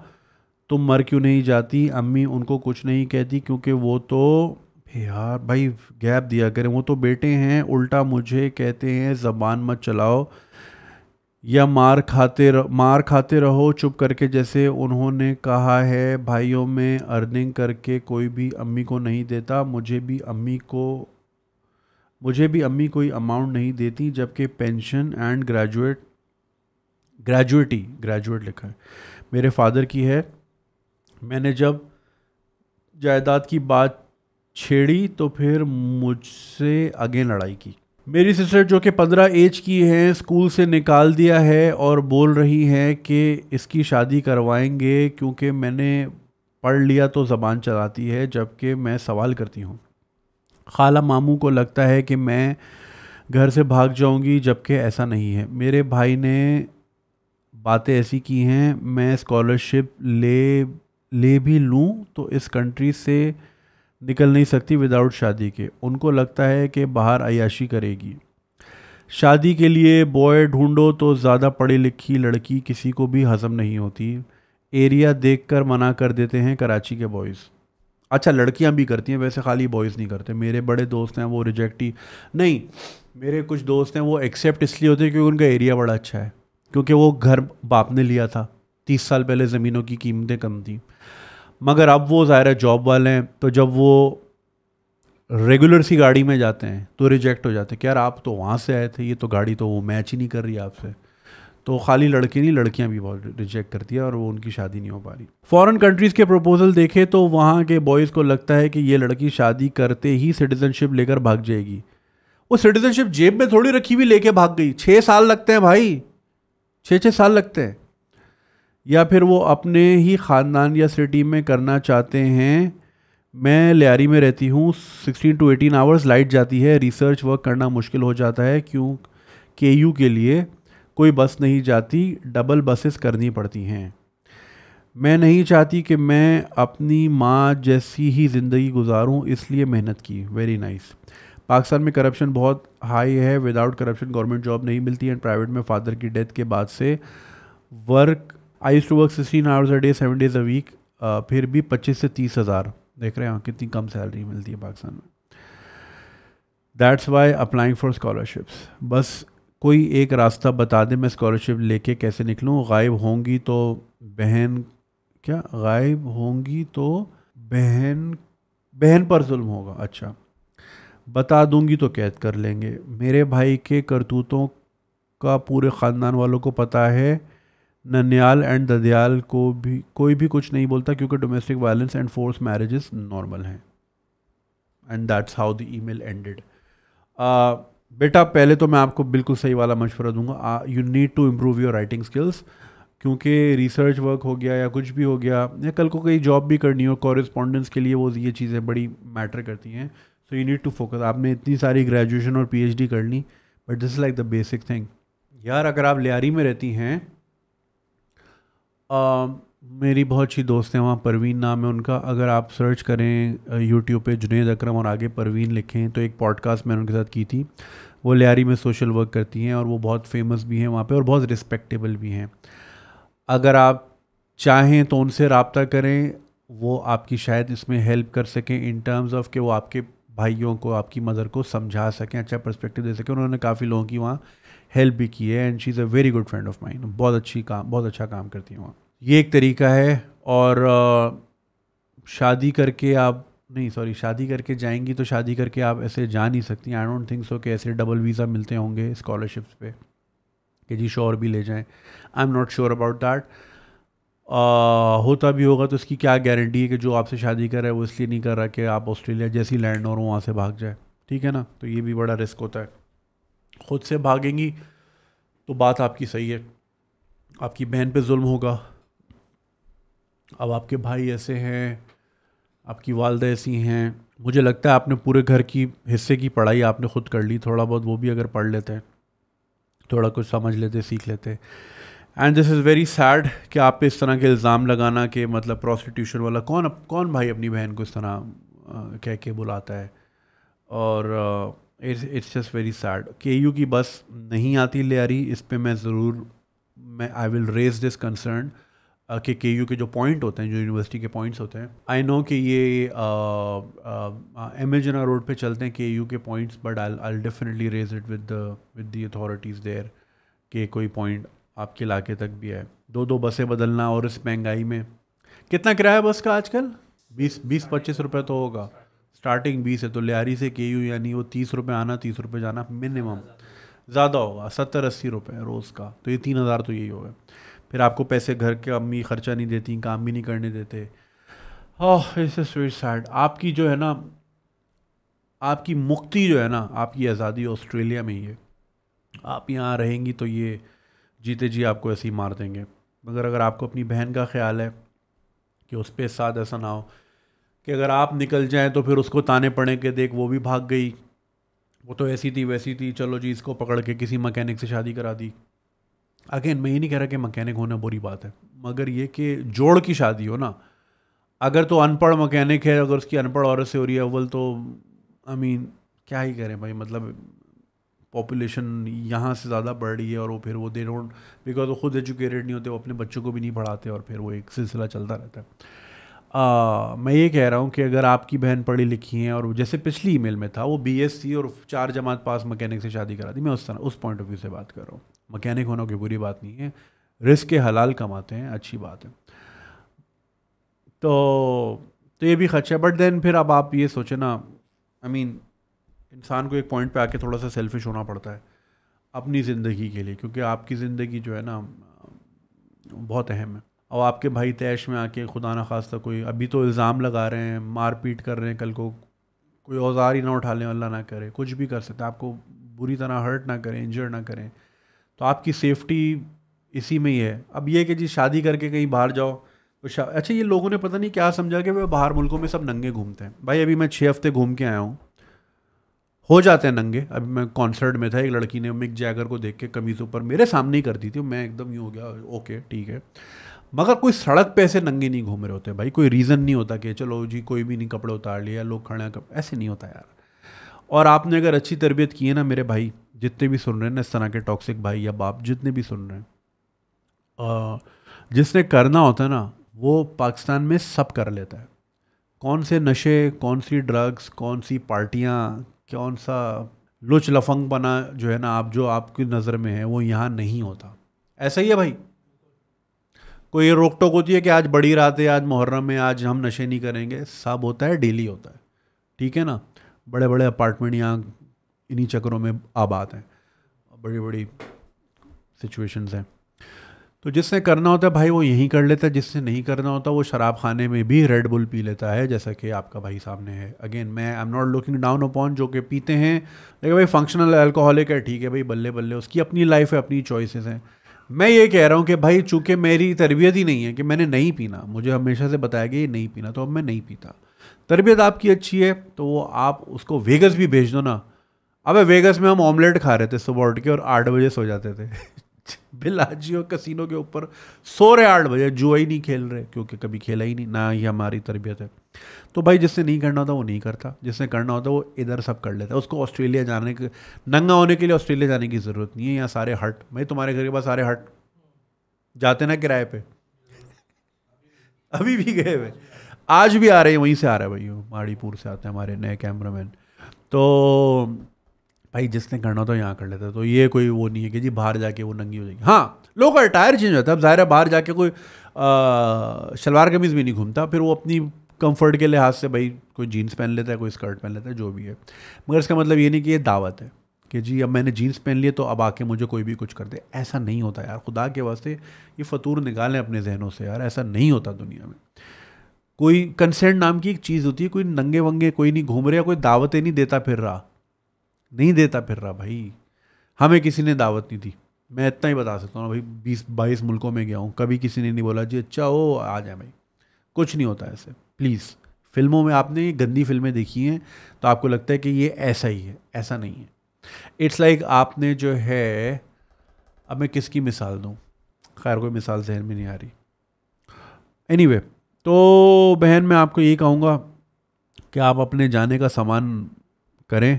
तुम मर क्यों नहीं जाती अम्मी उनको कुछ नहीं कहती क्योंकि वो तो यार भाई गैप दिया करें वो तो बेटे हैं उल्टा मुझे कहते हैं ज़बान मत चलाओ या मार खाते रह, मार खाते रहो चुप करके जैसे उन्होंने कहा है भाइयों में अर्निंग करके कोई भी अम्मी को नहीं देता मुझे भी अम्मी को मुझे भी अम्मी कोई अमाउंट नहीं देती जबकि pension and graduate gratuity graduate लिखा है मेरे फादर की है मैंने जब जायदाद की बात छेड़ी तो फिर मुझसे आगे लड़ाई की मेरी सिस्टर जो कि पंद्रह एज की है स्कूल से निकाल दिया है और बोल रही हैं कि इसकी शादी करवाएंगे क्योंकि मैंने पढ़ लिया तो ज़बान चलाती है जबकि मैं सवाल करती हूँ खाला मामू को लगता है कि मैं घर से भाग जाऊंगी जबकि ऐसा नहीं है मेरे भाई ने बातें ऐसी की हैं मैं स्कॉलरशिप ले ले भी लूं तो इस कंट्री से निकल नहीं सकती विदाउट शादी के उनको लगता है कि बाहर अयाशी करेगी शादी के लिए बॉय ढूंढो तो ज़्यादा पढ़ी लिखी लड़की किसी को भी हजम नहीं होती एरिया देखकर मना कर देते हैं कराची के बॉयज़ अच्छा लड़कियाँ भी करती हैं वैसे खाली बॉयज़ नहीं करते मेरे बड़े दोस्त हैं वो रिजेक्ट ही नहीं मेरे कुछ दोस्त हैं वो एक्सेप्ट इसलिए होते हैं क्योंकि उनका एरिया बड़ा अच्छा है क्योंकि वो घर बाप ने लिया था तीस साल पहले ज़मीनों की कीमतें कम थी मगर अब वो ज़ाहिर है जॉब वाले हैं तो जब वो रेगुलर सी गाड़ी में जाते हैं तो रिजेक्ट हो जाते हैं कि यार आप तो वहाँ से आए थे ये तो गाड़ी तो वो मैच ही नहीं कर रही आपसे तो खाली लड़के नहीं लड़कियां भी बहुत रिजेक्ट करती है और वो उनकी शादी नहीं हो पा रही फॉरेन कंट्रीज़ के प्रपोजल देखे तो वहाँ के बॉयज़ को लगता है कि ये लड़की शादी करते ही सिटीजनशिप लेकर भाग जाएगी वो सिटीजनशिप जेब में थोड़ी रखी हुई लेके भाग गई छः साल लगते हैं भाई छः छः साल लगते हैं या फिर वो अपने ही ख़ानदान या सिटी में करना चाहते हैं मैं लियारी में रहती हूँ sixteen to eighteen hours light जाती है रिसर्च वर्क करना मुश्किल हो जाता है क्यों के यू के लिए कोई बस नहीं जाती डबल बसेस करनी पड़ती हैं मैं नहीं चाहती कि मैं अपनी माँ जैसी ही ज़िंदगी गुजारूं इसलिए मेहनत की वेरी नाइस पाकिस्तान में करप्शन बहुत हाई है विदाउट करप्शन गवर्नमेंट जॉब नहीं मिलती एंड प्राइवेट में फादर की डेथ के बाद से work I to work sixteen hours a day seven days a week फिर भी पच्चीस से तीस हज़ार देख रहे हैं कितनी कम सैलरी मिलती है पाकिस्तान में that's why applying for scholarships बस कोई एक रास्ता बता दे मैं स्कॉलरशिप लेके कैसे निकलूँ गायब होंगी तो बहन क्या गायब होंगी तो बहन बहन पर जुल्म होगा अच्छा बता दूंगी तो कैद कर लेंगे मेरे भाई के करतूतों का पूरे ख़ानदान वालों को पता है ननियाल एंड ददयाल को भी कोई भी कुछ नहीं बोलता क्योंकि domestic violence and force marriages normal हैं and that's how the email ended बेटा पहले तो मैं आपको बिल्कुल सही वाला मशवरा दूंगा you need to improve your writing skills क्योंकि रिसर्च वर्क हो गया या कुछ भी हो गया या कल को कहीं जॉब भी करनी हो कॉरेस्पॉन्डेंस के लिए वो ये चीज़ें बड़ी मैटर करती हैं so you need to focus आपने इतनी सारी ग्रेजुएशन और पीएचडी कर ली but this like the basic thing यार अगर आप लियारी में रहती हैं मेरी बहुत अच्छी दोस्त हैं वहाँ परवीन नाम है उनका अगर आप सर्च करें यूट्यूब पे जुनेद अकरम और आगे परवीन लिखें तो एक पॉडकास्ट मैंने उनके साथ की थी वो लियारी में सोशल वर्क करती हैं और वो बहुत फेमस भी हैं वहाँ पे और बहुत रिस्पेक्टेबल भी हैं अगर आप चाहें तो उनसे रबता करें वो आपकी शायद इसमें हेल्प कर सकें इन टर्म्स ऑफ कि वो आपके भाइयों को आपकी मदर को समझा सकें अच्छा परस्पेक्टिव दे सकें उन्होंने काफ़ी लोगों की वहाँ हेल्प भी की है and she is a very good friend of mind बहुत अच्छी काम बहुत अच्छा काम करती हैं वहाँ ये एक तरीका है और शादी करके आप नहीं सॉरी शादी करके जाएंगी तो शादी करके आप ऐसे जा नहीं सकती आई डोंट थिंक सो कि ऐसे डबल वीज़ा मिलते होंगे स्कॉलरशिप्स पे कि जी शोर भी ले जाएं I am not sure about that होता भी होगा तो इसकी क्या गारंटी है कि जो आपसे शादी कर रहा है वो इसलिए नहीं कर रहा कि आप ऑस्ट्रेलिया जैसी लैंड और वहाँ से भाग जाए ठीक है ना तो ये भी बड़ा रिस्क होता है ख़ुद से भागेंगी तो बात आपकी सही है आपकी बहन पे जुल्म होगा अब आपके भाई ऐसे हैं आपकी वालदा ऐसी हैं मुझे लगता है आपने पूरे घर की हिस्से की पढ़ाई आपने खुद कर ली थोड़ा बहुत वो भी अगर पढ़ लेते हैं थोड़ा कुछ समझ लेते सीख लेते and this is very sad कि आप पे इस तरह के इल्ज़ाम लगाना कि मतलब प्रोस्टिट्यूशन वाला कौन कौन भाई अपनी बहन को इस तरह कह के बुलाता है और it's it's just very sad K U की बस नहीं आती ले आ रही इस पर मैं ज़रूर मैं I will raise this concern के के यू के जो पॉइंट होते हैं जो यूनिवर्सिटी के पॉइंट्स होते हैं आई नो कि ये um uh, road uh, uh, पे चलते हैं के यू के points but I I definitely raise it with with the authorities there कि कोई पॉइंट आपके इलाके तक भी है दो दो बसें बदलना और इस महंगाई में कितना किराया बस का आजकल बीस बीस पच्चीस रुपये तो होगा स्टार्टिंग बीस है तो लियारी से के यू यानी वो तीस रुपये आना तीस रुपये जाना मिनिमम ज़्यादा होगा सत्तर अस्सी रुपये रोज़ का तो ये तीन हज़ार तो यही होगा फिर आपको पैसे घर के अम्मी खर्चा नहीं देती काम भी नहीं करने देते ओह इस स्वीट सैड आपकी जो है ना आपकी मुक्ति जो है ना आपकी आज़ादी ऑस्ट्रेलिया में ही है आप यहाँ रहेंगी तो ये जीते जी आपको ऐसे ही मार देंगे मगर अगर आपको अपनी बहन का ख्याल है कि उस पर साथ ऐसा ना हो कि अगर आप निकल जाएं तो फिर उसको ताने पड़े के देख वो भी भाग गई वो तो ऐसी थी वैसी थी चलो जी इसको पकड़ के किसी मकैनिक से शादी करा दी अगेन मैं ये नहीं कह रहा कि मकैनिक होना बुरी बात है मगर ये कि जोड़ की शादी हो ना अगर तो अनपढ़ मकैनिक है अगर उसकी अनपढ़ औरत से हो रही है अव्वल तो आई I मीन mean, क्या ही करें भाई मतलब पॉपुलेशन यहाँ से ज़्यादा बढ़ रही है और वो फिर वो दे डोंट बिकॉज वो खुद एजुकेटेड नहीं होते वो अपने बच्चों को भी नहीं पढ़ाते और फिर वो एक सिलसिला चलता रहता है आ, मैं ये कह रहा हूँ कि अगर आपकी बहन पढ़ी लिखी हैं और जैसे पिछली ईमेल में था वो बी और चार जमात पास मकैनिक से शादी करा दी मैं उस तरह उस पॉइंट ऑफ व्यू से बात कर रहा हूँ मकैनिक होना कोई बुरी बात नहीं है रिस्क के हलाल कमाते हैं अच्छी बात है तो तो ये भी खर्चा है बट देन फिर अब आप ये सोचें ना आई मीन इंसान को एक पॉइंट पे आके थोड़ा सा सेल्फिश होना पड़ता है अपनी ज़िंदगी के लिए क्योंकि आपकी ज़िंदगी जो है ना बहुत अहम है अब आपके भाई तैश में आके खुदा ना खास्ता कोई अभी तो इल्ज़ाम लगा रहे हैं मार पीट कर रहे हैं कल को कोई औजार ही ना उठा लें अल्लाह ना करे कुछ भी कर सकते आपको बुरी तरह हर्ट ना करें इंजर ना करें तो आपकी सेफ्टी इसी में ही है अब ये कि जी शादी करके कहीं बाहर जाओ तो अच्छा ये लोगों ने पता नहीं क्या समझा कि वे बाहर मुल्कों में सब नंगे घूमते हैं भाई अभी मैं छः हफ्ते घूम के आया हूँ हो जाते हैं नंगे अभी मैं कॉन्सर्ट में था एक लड़की ने मिक जैगर को देख के कमीज ऊपर मेरे सामने ही कर दी थी मैं एकदम यूँ हो गया ओके ठीक है मगर कोई सड़क पे ऐसे नंगे नहीं घूम रहे होते भाई कोई रीज़न नहीं होता कि चलो जी कोई भी नहीं कपड़े उतार लिया लोग खड़े ऐसे नहीं होता यार और आपने अगर अच्छी तरबियत की है ना मेरे भाई जितने भी सुन रहे हैं ना इस तरह के टॉक्सिक भाई या बाप जितने भी सुन रहे हैं जिसने करना होता है ना वो पाकिस्तान में सब कर लेता है कौन से नशे कौन सी ड्रग्स कौन सी पार्टियाँ कौन सा लुच लफंग बना जो है ना आप जो आपकी नज़र में है वो यहाँ नहीं होता ऐसा ही है भाई कोई रोक टोक होती है कि आज बड़ी रात है आज मुहर्रम है आज हम नशे नहीं करेंगे सब होता है डेली होता है ठीक है ना बड़े बड़े अपार्टमेंट यहाँ इन्हीं चक्करों में आबाद हैं बड़ी बड़ी सिचुएशंस हैं तो जिसने करना होता है भाई वो यहीं कर लेता है जिसने नहीं करना होता वो शराब खाने में भी रेड बुल पी लेता है जैसा कि आपका भाई सामने है अगेन मैं I am not looking down upon जो कि पीते हैं लेकिन भाई फंक्शनल अल्कोहलिक है ठीक है भाई बल्ले बल्ले उसकी अपनी लाइफ है अपनी चॉइसेस हैं मैं ये कह रहा हूँ कि भाई चूँकि मेरी तरबियत ही नहीं है कि मैंने नहीं पीना मुझे हमेशा से बताया गया ये नहीं पीना तो अब मैं नहीं पीता तरबियत आपकी अच्छी है तो वो आप उसको वेगस भी भेज दो ना अबे वेगस में हम ऑमलेट खा रहे थे सुबह उठ के और आठ बजे सो जाते थे बिलाजियो कसिनो के ऊपर सो रहे आठ बजे जुआ ही नहीं खेल रहे क्योंकि कभी खेला ही नहीं ना ही हमारी तरबियत है तो भाई जिसने नहीं करना होता वो नहीं करता जिसने करना होता वो इधर सब कर लेता उसको ऑस्ट्रेलिया जाने के नंगा होने के लिए ऑस्ट्रेलिया जाने की ज़रूरत नहीं है यहाँ सारे हट भाई तुम्हारे घर के पास सारे हट जाते ना किराए पर अभी भी गए हुए आज भी आ रहे हैं वहीं से आ रहे हैं भाई माड़ीपुर से आते हैं हमारे नए कैमरामैन तो भाई जिसने करना तो यहाँ कर लेता तो ये कोई वो नहीं है कि जी बाहर जाके वो नंगी हो जाएगी हाँ लोगों का टायर चेंज होता है अब ज़ाहिर है बाहर जाके कोई शलवार कमीज़ भी नहीं घूमता फिर वो अपनी कंफर्ट के लिहाज से भाई कोई जीन्स पहन लेता है कोई स्कर्ट पहन लेता है जो भी है मगर इसका मतलब ये नहीं कि ये दावत है कि जी अब मैंने जीन्स पहन लिए तो अब आके मुझे कोई भी कुछ कर दे ऐसा नहीं होता यार खुदा के वास्ते ये फतूर निकालें अपने जहनों से यार ऐसा नहीं होता दुनिया में कोई कंसेंट नाम की एक चीज़ होती है कोई नंगे वंगे कोई नहीं घूम रहा कोई दावतें नहीं देता फिर रहा नहीं देता फिर रहा भाई हमें किसी ने दावत नहीं दी मैं इतना ही बता सकता हूँ भाई बीस बाईस मुल्कों में गया हूँ कभी किसी ने नहीं बोला जी अच्छा ओ आ जाए भाई कुछ नहीं होता ऐसे प्लीज़ फिल्मों में आपने ये गंदी फिल्में देखी हैं तो आपको लगता है कि ये ऐसा ही है ऐसा नहीं है इट्स लाइक like आपने जो है अब मैं किसकी मिसाल दूँ खैर कोई मिसाल जहन में नहीं आ रही एनी anyway, तो बहन मैं आपको यही कहूँगा कि आप अपने जाने का सामान करें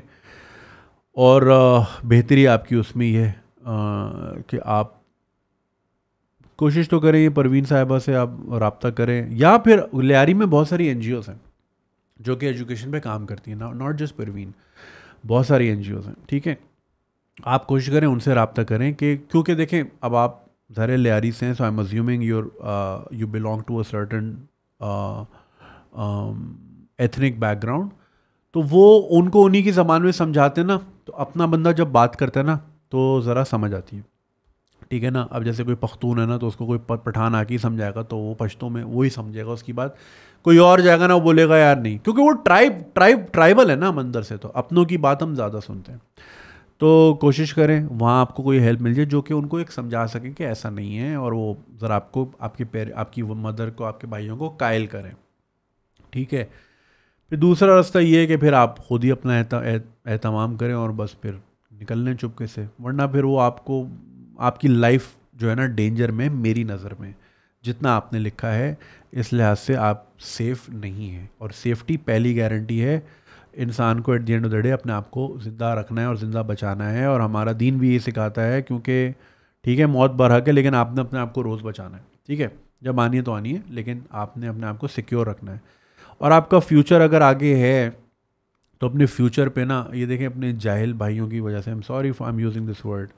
और बेहतरी आपकी उसमें ही है कि आप कोशिश तो करें ये परवीन साहिबा से आप रबता करें या फिर लियारी में बहुत सारी एन हैं जो कि एजुकेशन पे काम करती हैं नॉट जस्ट परवीन बहुत सारी एन हैं ठीक है आप कोशिश करें उनसे रबता करें कि क्योंकि देखें अब आप ज़रा लियारी से हैं so I am assuming your you belong to a certain ethnic background तो वो उनको उन्हीं के ज़मान में समझाते ना तो अपना बंदा जब बात करता है ना तो ज़रा समझ आती है ठीक है ना अब जैसे कोई पख्तून है ना तो उसको कोई पठान आके ही समझाएगा तो वो पश्तों में वही समझेगा उसकी बात कोई और जाएगा ना वो बोलेगा यार नहीं क्योंकि वो ट्राइब ट्राइब ट्राइबल है ना हम अंदर से तो अपनों की बात हम ज़्यादा सुनते हैं तो कोशिश करें वहाँ आपको कोई हेल्प मिल जाए जो कि उनको एक समझा सकें कि ऐसा नहीं है और वो ज़रा आपको आपके पैर आपकी मदर को आपके भाइयों को कायल करें ठीक है फिर दूसरा रास्ता ये है कि फिर आप खुद ही अपना एहतमाम करें और बस फिर निकल लें चुपके से वरना फिर वो आपको आपकी लाइफ जो है ना डेंजर में मेरी नज़र में जितना आपने लिखा है इस लिहाज से आप सेफ़ नहीं हैं और सेफ्टी पहली गारंटी है इंसान को at the end of the day अपने आप को ज़िंदा रखना है और ज़िंदा बचाना है और हमारा दीन भी ये सिखाता है क्योंकि ठीक है मौत बरह के लेकिन आपने अपने आप को रोज़ बचाना है ठीक है जब आनी है तो आनी है लेकिन आपने अपने आप को सिक्योर रखना है और आपका फ्यूचर अगर आगे है तो अपने फ्यूचर पे ना ये देखें अपने जाहिल भाइयों की वजह से I am sorry I am using this word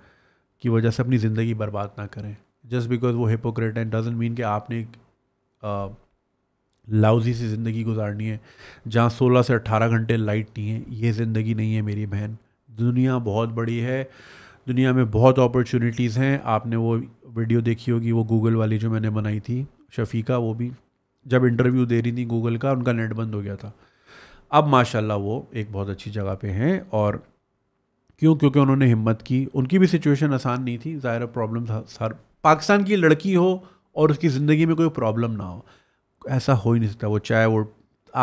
की वजह से अपनी ज़िंदगी बर्बाद ना करें जस्ट बिकॉज वो हिपोक्रेट एंड डजेंट मीन कि आपने एक लाउजी सी ज़िंदगी गुजारनी है जहाँ 16 से 18 घंटे लाइट नहीं है ये ज़िंदगी नहीं है मेरी बहन दुनिया बहुत बड़ी है दुनिया में बहुत अपॉर्चुनिटीज़ हैं आपने वो वीडियो देखी होगी वो गूगल वाली जो मैंने बनाई थी शफीका वो भी जब इंटरव्यू दे रही थी गूगल का उनका नेट बंद हो गया था अब माशाल्लाह वो एक बहुत अच्छी जगह पे हैं और क्यों क्योंकि उन्होंने हिम्मत की उनकी भी सिचुएशन आसान नहीं थी ज़ाहिर प्रॉब्लम था सर पाकिस्तान की लड़की हो और उसकी ज़िंदगी में कोई प्रॉब्लम ना हो ऐसा हो ही नहीं सकता वो चाहे वो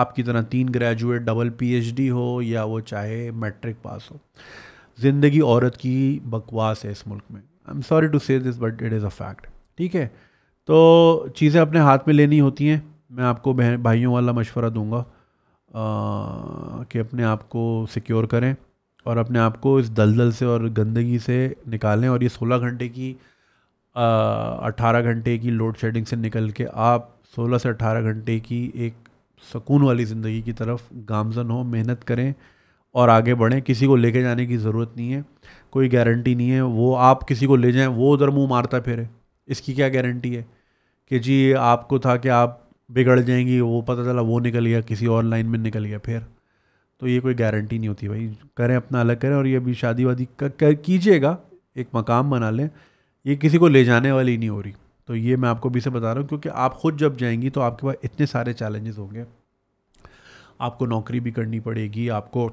आपकी तरह तीन ग्रेजुएट डबल पीएचडी हो या वो चाहे मैट्रिक पास हो ज़िंदगी औरत की बकवास है इस मुल्क में I am sorry to say this but it is a fact ठीक है तो चीज़ें अपने हाथ में लेनी होती हैं मैं आपको बहन भाइयों वाला मशवरा दूंगा कि अपने आप को सिक्योर करें और अपने आप को इस दलदल से और गंदगी से निकालें और ये सोलह घंटे की अट्ठारह घंटे की लोड शेडिंग से निकल के आप सोलह से अठारह घंटे की एक सुकून वाली ज़िंदगी की तरफ गामजन हो मेहनत करें और आगे बढ़ें किसी को लेके जाने की ज़रूरत नहीं है कोई गारंटी नहीं है वो आप किसी को ले जाएं वो उधर मुंह मारता फिरे इसकी क्या गारंटी है कि जी आपको था कि आप बिगड़ जाएंगी वो पता चला वो निकल गया किसी और लाइन में निकल गया फिर तो ये कोई गारंटी नहीं होती भाई करें अपना अलग करें और ये अभी शादी वादी कीजिएगा एक मकाम बना लें ये किसी को ले जाने वाली नहीं हो रही तो ये मैं आपको भी से बता रहा हूँ क्योंकि आप खुद जब जाएंगी तो आपके पास इतने सारे चैलेंजेस होंगे आपको नौकरी भी करनी पड़ेगी आपको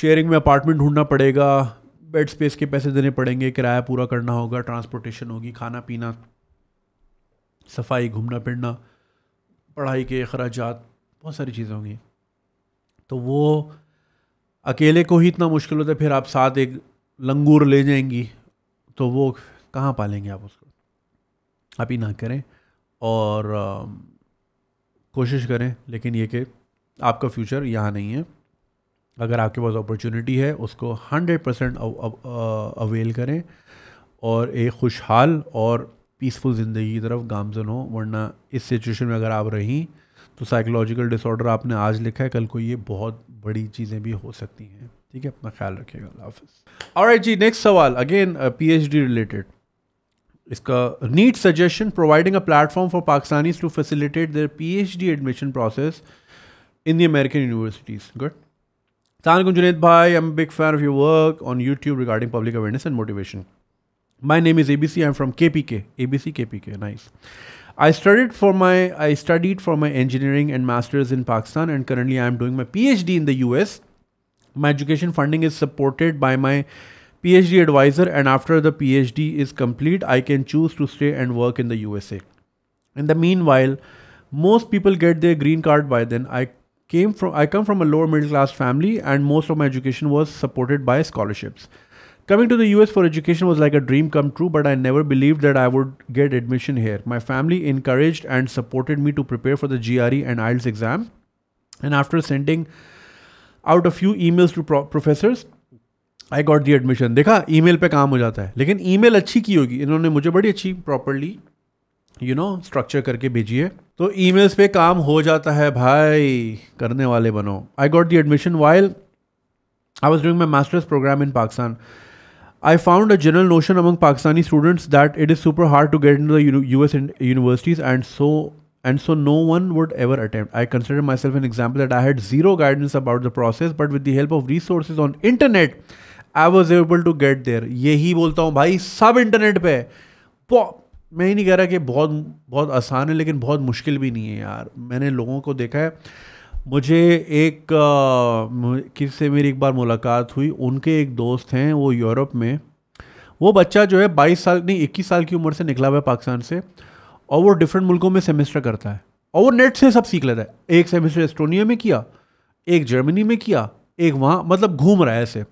शेयरिंग में अपार्टमेंट ढूंढना पड़ेगा बेड स्पेस के पैसे देने पड़ेंगे किराया पूरा करना होगा ट्रांसपोर्टेशन होगी खाना पीना सफाई घूमना फिरना पढ़ाई के अखराज बहुत सारी चीज़ें होंगी तो वो अकेले को ही इतना मुश्किल होता है फिर आप साथ एक लंगूर ले जाएंगी तो वो कहाँ पालेंगे आप उसको आप ही ना करें और आ, कोशिश करें लेकिन ये कि आपका फ्यूचर यहाँ नहीं है अगर आपके पास अपॉर्चुनिटी है उसको हंड्रेड परसेंट अवेल करें और एक खुशहाल और पीसफुल ज़िंदगी की तरफ गामजन हो वरना इस सिचुएशन में अगर आप रहीं तो साइकोलॉजिकल डिसऑर्डर आपने आज लिखा है कल को ये बहुत बड़ी चीज़ें भी हो सकती हैं ठीक है अपना ख्याल रखिएगा अल्लाह और जी नेक्स्ट सवाल again P related neat suggestion providing a platform for for to facilitate their PhD admission process in the American universities. Good. Good Tanakun Junaid Bhai, I'm a big fan of your work on YouTube regarding public awareness and motivation. My name is ABC. I'm from KPK. ABC KPK. Nice. I studied for my I studied for my engineering and masters in Pakistan and currently I'm doing my PhD in the US. My education funding is supported by my PhD advisor and after the PhD is complete, I can choose to stay and work in the USA. In the meanwhile, most people get their green card by then. I came from I come from a lower middle class family and most of my education was supported by scholarships. Coming to the US for education was like a dream come true, but I never believed that I would get admission here. My family encouraged and supported me to prepare for the GRE and IELTS exam. And after sending out a few emails to pro- professors, I got the admission देखा ई mail पर काम हो जाता है लेकिन ई mail अच्छी की होगी इन्होंने मुझे बड़ी अच्छी प्रॉपरली यू नो स्ट्रक्चर करके भेजी है तो ई मेल्स पर काम हो जाता है भाई करने वाले बनो I got the admission while I was doing my masters programme in Pakistan I found a general notion among Pakistani students that it is super hard to get in U S universities and so and so no one would ever attempt I consider myself an example that I had zero guidance about the process but with the help of resources on internet I was able to get there यही बोलता हूँ भाई सब internet पे मैं ही नहीं कह रहा कि बहुत बहुत आसान है लेकिन बहुत मुश्किल भी नहीं है यार मैंने लोगों को देखा है मुझे एक किसी से मेरी एक बार मुलाकात हुई उनके एक दोस्त हैं वो यूरोप में वो बच्चा जो है 22 साल नहीं 21 साल की उम्र से निकला हुआ है पाकिस्तान से और वो डिफरेंट मुल्कों में सेमेस्टर करता है और वो नेट से सब सीख लेता है एक सेमेस्टर एस्टोनिया में किया एक जर्मनी में किया एक वहाँ मतलब घूम रहा है ऐसे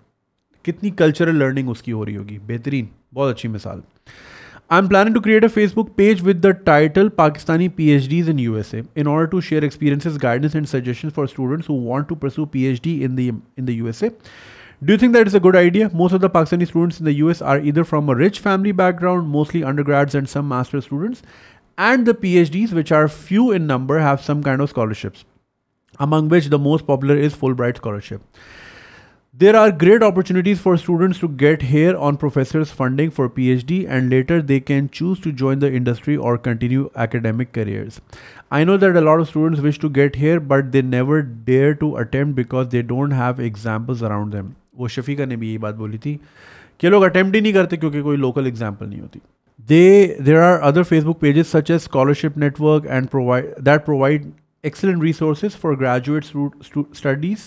कितनी कल्चरल लर्निंग उसकी हो रही होगी बेहतरीन बहुत अच्छी मिसाल I am planning to create a Facebook page with the title Pakistani P H Ds in U S A in order to share experiences guidance and suggestion for students who want to pursue P H Do you think that is a good idea? Most of the Pakistani students in the US are either from a rich family background, mostly undergrads and some master's students, and the PhDs, which are few in number, have some kind of scholarships, among which the most popular is Fulbright scholarship. There are great opportunities for students to get here on professors' funding for PhD and later they can choose to join the industry or continue academic careers. I know that a lot of students wish to get here but they never dare to attempt because they don't have examples around them. वो शफीका ने भी यही बात बोली थी कि लोग attempt ही नहीं करते क्योंकि कोई लोकल एग्जाम्पल नहीं होती there are other facebook pages such as scholarship network and provide that provide excellent resources for graduate stu- studies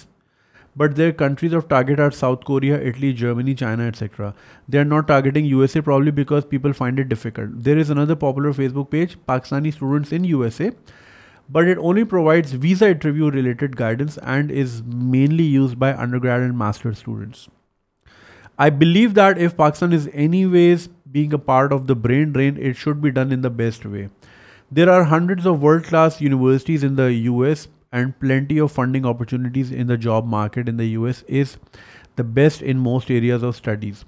but their countries of target are South Korea, Italy, Germany, China, etc. They are not targeting USA probably because people find it difficult. There is another popular Facebook page, Pakistani Students in USA, but it only provides visa interview related guidance and is mainly used by undergrad and master students. I believe that if Pakistan is anyways being a part of the brain drain, it should be done in the best way. There are hundreds of world class universities in the US and plenty of funding opportunities in the job market in the US is the best in most areas of studies.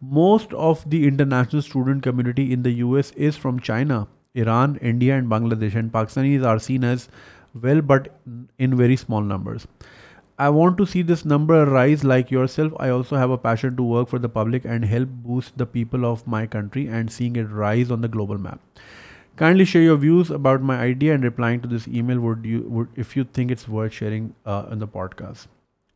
Most of the international student community in the US is from China, Iran, India, and Bangladesh, and Pakistanis are seen as well, but in very small numbers. I want to see this number rise like yourself. I also have a passion to work for the public and help boost the people of my country and seeing it rise on the global map. Kindly share your views about my idea and replying to this email would you would if you think it's worth sharing uh, in the podcast.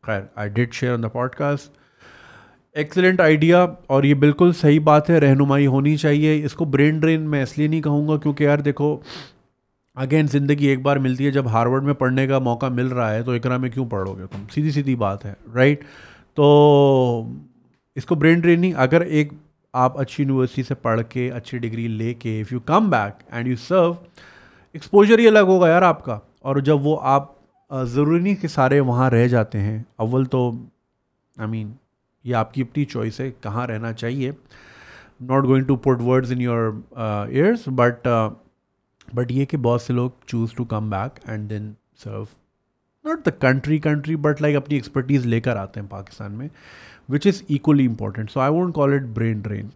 खैर I did share on the podcast excellent idea और ये बिल्कुल सही बात है रहनुमाई होनी चाहिए इसको ब्रेन ड्रेन मैं इसलिए नहीं कहूँगा क्योंकि यार देखो अगेन ज़िंदगी एक बार मिलती है जब हार्वर्ड में पढ़ने का मौका मिल रहा है तो इकरा में क्यों पढ़ोगे तुम सीधी सीधी बात है राइट तो इसको ब्रेन ड्रेनिंग अगर एक आप अच्छी यूनिवर्सिटी से पढ़ के अच्छी डिग्री ले के if you come back and you serve exposure ही अलग होगा यार आपका और जब वो आप ज़रूरी नहीं कि सारे वहाँ रह जाते हैं अव्वल तो आई I मीन mean, ये आपकी अपनी चॉइस है कहाँ रहना चाहिए not going to put words in your ears but but ये कि बहुत से लोग choose to come back and then serve not the country country but like अपनी एक्सपर्टीज़ लेकर आते हैं पाकिस्तान में which is equally important so I won't call it brain drain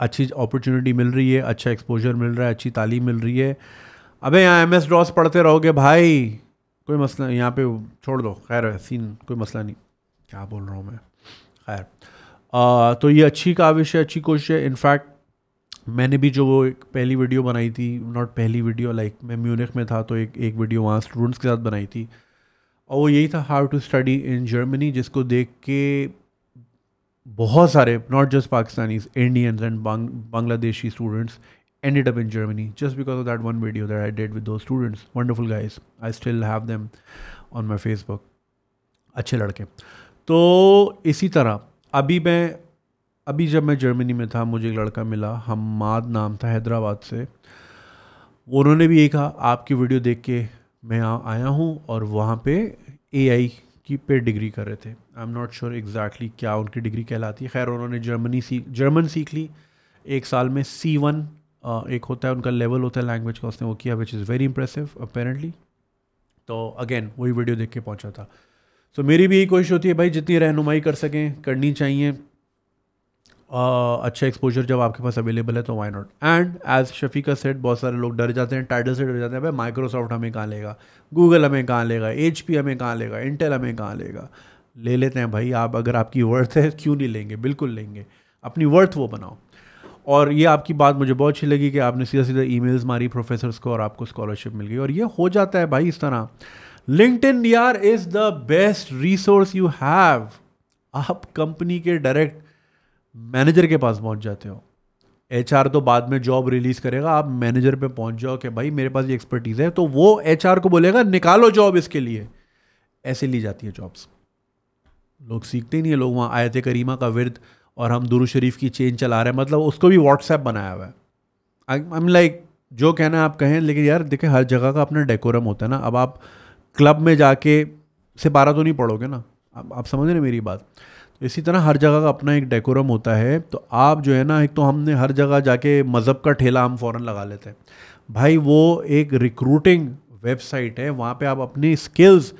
अच्छी अपॉर्चुनिटी मिल रही है अच्छा एक्सपोजर मिल रहा है अच्छी तालीम मिल रही है अबे यहाँ एम एस ड्रॉस पढ़ते रहोगे भाई कोई मसला यहाँ पे छोड़ दो खैर सीन कोई मसला नहीं क्या बोल रहा हूँ मैं खैर तो ये अच्छी काविश है अच्छी कोशिश है इनफैक्ट मैंने भी जो वो एक पहली वीडियो बनाई थी नॉट पहली वीडियो लाइक like, मैं म्यूनिक में था तो एक एक वीडियो वहाँ स्टूडेंट्स के साथ बनाई थी और वो यही था how to study in Germany जिसको देख के बहुत सारे not just Pakistanis Indians and Bangladeshi students ended up in Germany just because of that one video that I did with two students wonderful guys I still have them on my Facebook अच्छे लड़के तो इसी तरह अभी मैं अभी जब मैं जर्मनी में था मुझे एक लड़का मिला हमाद नाम था हैदराबाद से उन्होंने भी ये कहा आपकी वीडियो देख के मैं आया हूँ और वहाँ पे आई की पे डिग्री कर रहे थे I am not sure exactly क्या उनकी डिग्री कहलाती है खैर उन्होंने जर्मनी सी जर्मन सीख ली एक साल में सी वन एक होता है उनका लेवल होता है लैंग्वेज का उसने वो किया which is very impressive apparently तो अगेन वही वीडियो देख के पहुँचा था सो so, मेरी भी यही कोशिश होती है भाई जितनी रहनुमाई कर सकें करनी चाहिए अच्छा एक्सपोजर जब आपके पास अवेलेबल है तो why not and as Shafi का सेट बहुत सारे लोग डर जाते हैं टाइटल से डर जाते हैं भाई माइक्रोसॉफ्ट हमें कहाँ लेगा गूगल हमें कहाँ लेगा एच हमें कहाँ लेगा इंटेल हमें कहाँ लेगा ले लेते हैं भाई आप अगर आपकी वर्थ है क्यों नहीं लेंगे बिल्कुल लेंगे अपनी वर्थ वो बनाओ और ये आपकी बात मुझे बहुत अच्छी लगी कि आपने सीधा सीधा ई मारी प्रोफेसर्स को और आपको स्कॉलरशिप मिल गई और ये हो जाता है भाई इस तरह लिंकड इन यार is the best resource you have आप कंपनी के डायरेक्ट मैनेजर के पास पहुंच जाते हो एच तो बाद में जॉब रिलीज करेगा आप मैनेजर पे पहुंच जाओ कि भाई मेरे पास ये एक्सपर्टीज़ है तो वो एच को बोलेगा निकालो जॉब इसके लिए ऐसे ली जाती है जॉब्स लोग सीखते ही नहीं है लोग वहाँ आयत करीमा का विरद और हम दुरू शरीफ की चेन चला रहे हैं मतलब उसको भी व्हाट्सएप बनाया हुआ है आई एम लाइक जो कहना आप कहें लेकिन यार देखिए हर जगह का अपना डेकोरम होता है ना अब आप क्लब में जाके सिपारा तो नहीं पढ़ोगे ना आप, आप समझ रहे मेरी बात इसी तरह हर जगह का अपना एक डेकोरम होता है तो आप जो है ना एक तो हमने हर जगह जाके मज़हब का ठेला हम फ़ौरन लगा लेते हैं भाई वो एक रिक्रूटिंग वेबसाइट है वहाँ पे आप अपनी स्किल्स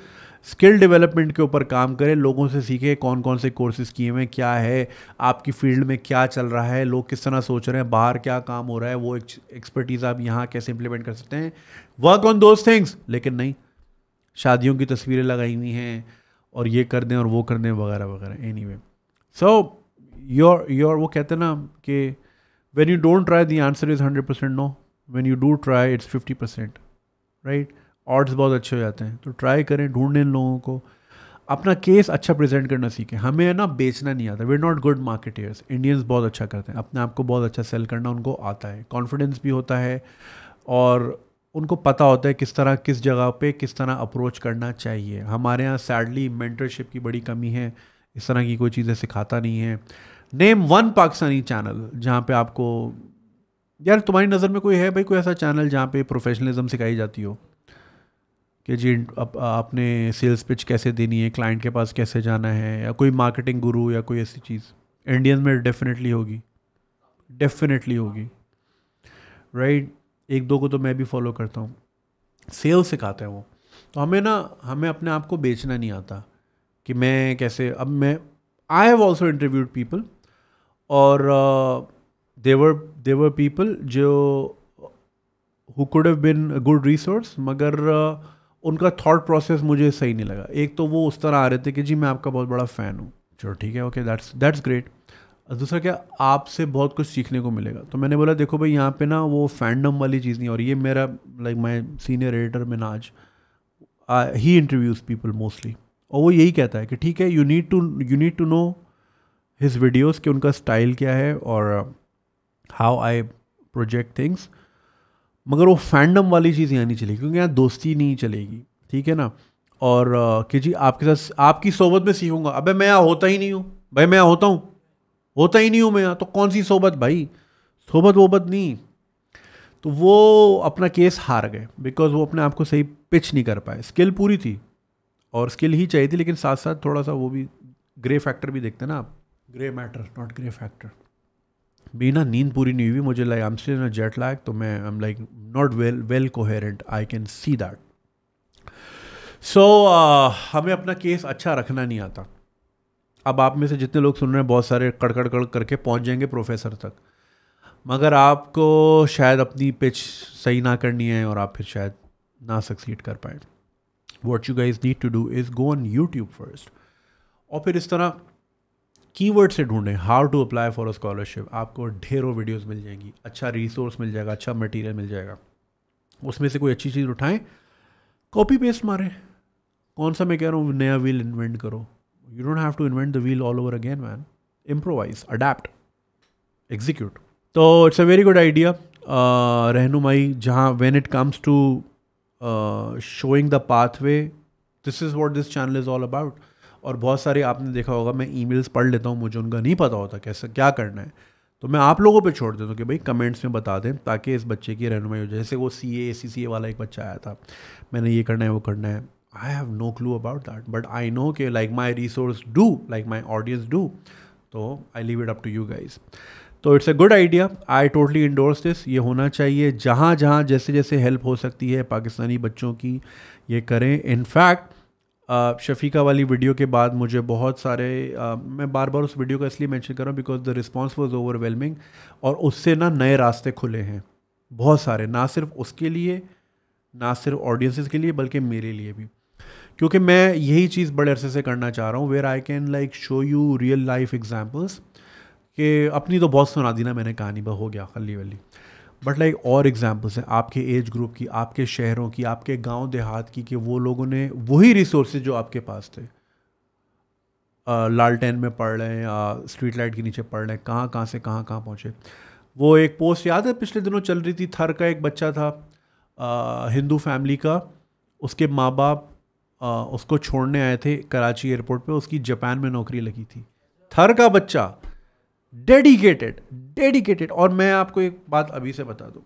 स्किल डेवलपमेंट के ऊपर काम करें लोगों से सीखें कौन कौन से कोर्सेज़ किए हुए हैं क्या है आपकी फील्ड में क्या चल रहा है लोग किस तरह सोच रहे हैं बाहर क्या काम हो रहा है वो एक्सपर्टीज़ आप यहाँ कैसे इंप्लीमेंट कर सकते हैं वर्क ऑन दोज थिंग्स लेकिन नहीं शादियों की तस्वीरें लगाई हुई हैं और ये कर दें और वो कर दें वगैरह वगैरह anyway so your your वो कहते हैं ना कि when you don't try the answer is hundred percent no when you do try it's fifty percent right odds बहुत अच्छे हो जाते हैं तो ट्राई करें ढूंढें इन लोगों को अपना केस अच्छा प्रेजेंट करना सीखें हमें है ना बेचना नहीं आता we're not good marketers Indians बहुत अच्छा करते हैं अपने आप को बहुत अच्छा सेल करना उनको आता है कॉन्फिडेंस भी होता है और उनको पता होता है किस तरह किस जगह पे किस तरह अप्रोच करना चाहिए हमारे यहाँ सैडली मेंटरशिप की बड़ी कमी है इस तरह की कोई चीज़ें सिखाता नहीं है नेम वन पाकिस्तानी चैनल जहाँ पे आपको यार तुम्हारी नज़र में कोई है भाई कोई ऐसा चैनल जहाँ पे प्रोफेशनलिज्म सिखाई जाती हो कि जी अप, आपने सेल्स पिच कैसे देनी है क्लाइंट के पास कैसे जाना है या कोई मार्केटिंग गुरु या कोई ऐसी चीज़ इंडियन में डेफिनेटली होगी डेफिनेटली होगी राइट right? एक दो को तो मैं भी फॉलो करता हूँ सेल सिखाते हैं वो तो हमें ना हमें अपने आप को बेचना नहीं आता कि मैं कैसे अब मैं I have also interviewed people और देवर देवर पीपल जो who could have been good resource मगर uh, उनका थॉट प्रोसेस मुझे सही नहीं लगा एक तो वो उस तरह आ रहे थे कि जी मैं आपका बहुत बड़ा फ़ैन हूँ चलो ठीक है ओके दैट्स दैट्स ग्रेट दूसरा क्या आपसे बहुत कुछ सीखने को मिलेगा तो मैंने बोला देखो भाई यहाँ पे ना वो फैंडम वाली चीज़ नहीं और ये मेरा लाइक माई सीनियर एडिटर आज ही इंटरव्यूज़ पीपल मोस्टली और वो यही कहता है कि ठीक है you need to you need to know his videos कि उनका स्टाइल क्या है और हाउ आई प्रोजेक्ट थिंग्स मगर वो फैंडम वाली चीज़ यहाँ नहीं चलेगी क्योंकि यहाँ दोस्ती नहीं चलेगी ठीक है ना और uh, कि जी आपके साथ आपकी सोबत में सीखूंगा अबे मैं यहाँ होता ही नहीं हूँ भाई मैं यहाँ होता हूँ होता ही नहीं हूँ मैं यहाँ तो कौन सी सोबत भाई सोबत वोबत नहीं तो वो अपना केस हार गए बिकॉज वो अपने आप को सही पिच नहीं कर पाए स्किल पूरी थी और स्किल ही चाहिए थी लेकिन साथ साथ थोड़ा सा वो भी ग्रे फैक्टर भी देखते ना आप grey matter not grey factor बिना नींद पूरी नहीं हुई मुझे like I am jet like तो मैं I am like not well well coherent I can see that so हमें अपना केस अच्छा रखना नहीं आता अब आप में से जितने लोग सुन रहे हैं बहुत सारे कड़कड़ कड़ करके पहुंच जाएंगे प्रोफेसर तक मगर आपको शायद अपनी पिच सही ना करनी है और आप फिर शायद ना सक्सीड कर पाए what you guys need to do is go on YouTube first और फिर इस तरह कीवर्ड से ढूंढें how to apply for a scholarship आपको ढेरों वीडियोस मिल जाएंगी अच्छा रिसोर्स मिल जाएगा अच्छा मटेरियल मिल जाएगा उसमें से कोई अच्छी चीज़ उठाएं कॉपी पेस्ट मारें कौन सा मैं कह रहा हूँ नया व्हील इन्वेंट करो you don't have to invent the wheel all over again man improvise adapt execute तो it's a very good idea रहनुमाई जहाँ when it comes to showing the showing the this is what this channel is all about और बहुत सारे आपने देखा होगा मैं मेल्स पढ़ लेता हूँ मुझे उनका नहीं पता होता कैसे क्या करना है तो मैं आप लोगों पे छोड़ देता हूँ कि भाई कमेंट्स में बता दें ताकि इस बच्चे की रहनुमाई हो जाए जैसे वो सी ए सी सी ए वाला एक बच्चा आया था मैंने ये करना है वो करना है I have no clue about that but I know के like my resource do like my audience do तो I leave it up to you guys तो it's a good idea I totally endorse this ये होना चाहिए जहाँ जहाँ जैसे जैसे हेल्प हो सकती है पाकिस्तानी बच्चों की ये करें इनफैक्ट शफीका वाली वीडियो के बाद मुझे बहुत सारे uh, मैं बार बार उस वीडियो का इसलिए मैंशन कर रहा हूँ because the response was overwhelming और उससे ना नए रास्ते खुले हैं बहुत सारे ना सिर्फ उसके लिए ना सिर्फ ऑडियंसिस के लिए बल्कि मेरे लिए भी क्योंकि मैं यही चीज़ बड़े अरसे से करना चाह रहा हूँ where I can like show you real life examples कि अपनी तो बहुत सुना दी ना मैंने कहानी पर हो गया खली वली बट लाइक और एग्जाम्पल्स हैं आपके एज ग्रुप की आपके शहरों की आपके गांव देहात की कि वो लोगों ने वही रिसोर्स जो आपके पास थे लालटेन में पढ़ रहे हैं या स्ट्रीट लाइट के नीचे पढ़ रहे हैं कहाँ कहाँ से कहाँ कहाँ पहुँचे वो एक पोस्ट याद है पिछले दिनों चल रही थी थर का एक बच्चा था हिंदू फैमिली का उसके माँ बाप उसको छोड़ने आए थे कराची एयरपोर्ट पे उसकी जापान में नौकरी लगी थी थर का बच्चा डेडिकेटेड डेडिकेटेड और मैं आपको एक बात अभी से बता दूँ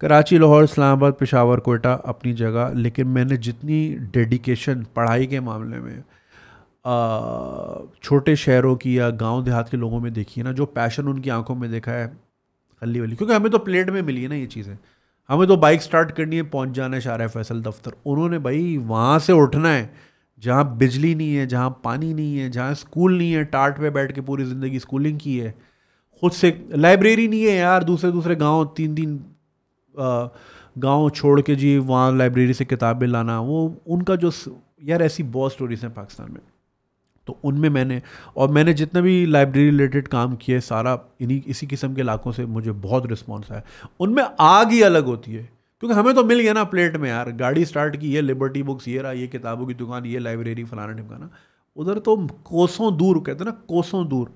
कराची लाहौर इस्लामाबाद पेशावर कोयटा अपनी जगह लेकिन मैंने जितनी डेडिकेशन पढ़ाई के मामले में छोटे शहरों की या गांव देहात के लोगों में देखी है ना जो पैशन उनकी आंखों में देखा है हल्ली वली क्योंकि हमें तो प्लेट में मिली है ना ये चीज़ें हमें तो बाइक स्टार्ट करनी है पहुंच जाना है शार फैसल दफ्तर उन्होंने भाई वहाँ से उठना है जहाँ बिजली नहीं है जहाँ पानी नहीं है जहाँ स्कूल नहीं है टाट पे बैठ के पूरी ज़िंदगी स्कूलिंग की है खुद से लाइब्रेरी नहीं है यार दूसरे दूसरे गांव तीन तीन गांव छोड़ के जी वहाँ लाइब्रेरी से किताबें लाना वो उनका जो यार ऐसी बहुत स्टोरीज हैं पाकिस्तान में तो उनमें मैंने और मैंने जितना भी लाइब्रेरी रिलेटेड काम किए सारा इन्हीं इसी किस्म के इलाकों से मुझे बहुत रिस्पॉन्स आया उनमें आग ही अलग होती है क्योंकि हमें तो मिल गया ना प्लेट में यार गाड़ी स्टार्ट की ये लिबर्टी बुक्स ये रहा ये किताबों की दुकान ये लाइब्रेरी फलाना ठिकाना उधर तो कोसों दूर कहते हैं ना कोसों दूर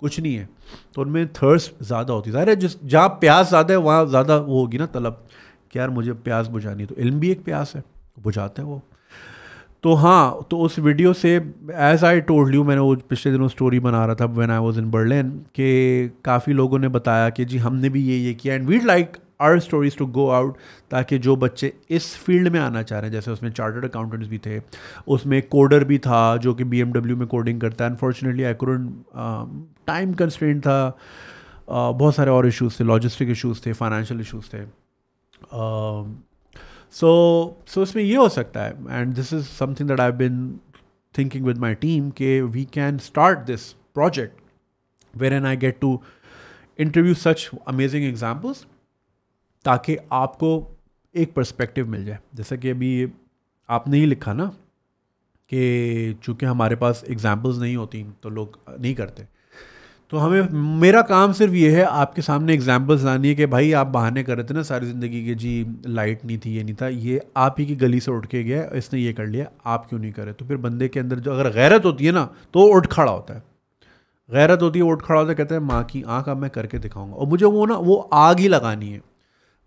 कुछ नहीं है तो उनमें थर्स ज़्यादा होती है है जिस जहाँ प्यास ज़्यादा है वहाँ ज़्यादा वो होगी ना तलब कि यार मुझे प्यास बुझानी है तो इल्म भी एक प्यास है बुझाते हैं वो तो हाँ तो उस वीडियो से एज़ आई टोल्ड यू मैंने वो पिछले दिनों स्टोरी बना रहा था when I was in Berlin के काफ़ी लोगों ने बताया कि जी हमने भी ये ये किया and we'd like our stories to go out ताकि जो बच्चे इस फील्ड में आना चाह रहे हैं जैसे उसमें चार्टर्ड अकाउंटेंट्स भी थे उसमें कोडर भी था जो कि बी में कोडिंग करता है अनफॉर्चुनेटली एकुरेंट टाइम कंस्टेंट था uh, बहुत सारे और इशूज़ थे लॉजिस्टिक इशूज़ थे फाइनेंशियल इशूज़ थे uh, सो सो इसमें ये हो सकता है and this is something that I been thinking with my team के we can start this project wherein I get to interview such amazing examples ताकि आपको एक परस्पेक्टिव मिल जाए जैसा कि अभी आपने ही लिखा ना कि चूँकि हमारे पास एग्जाम्पल्स नहीं होती तो लोग नहीं करते तो हमें मेरा काम सिर्फ ये है आपके सामने एग्जाम्पल्स लानी है कि भाई आप बहाने कर रहे थे ना सारी ज़िंदगी के जी लाइट नहीं थी ये नहीं था ये आप ही की गली से उठ के गया इसने ये कर लिया आप क्यों नहीं करे तो फिर बंदे के अंदर जो अगर गैरत होती है ना तो उठ खड़ा होता है गैरत होती है उठ खड़ा होता है कहते हैं माँ की आँख अब मैं करके दिखाऊंगा और मुझे वो ना वो आग ही लगानी है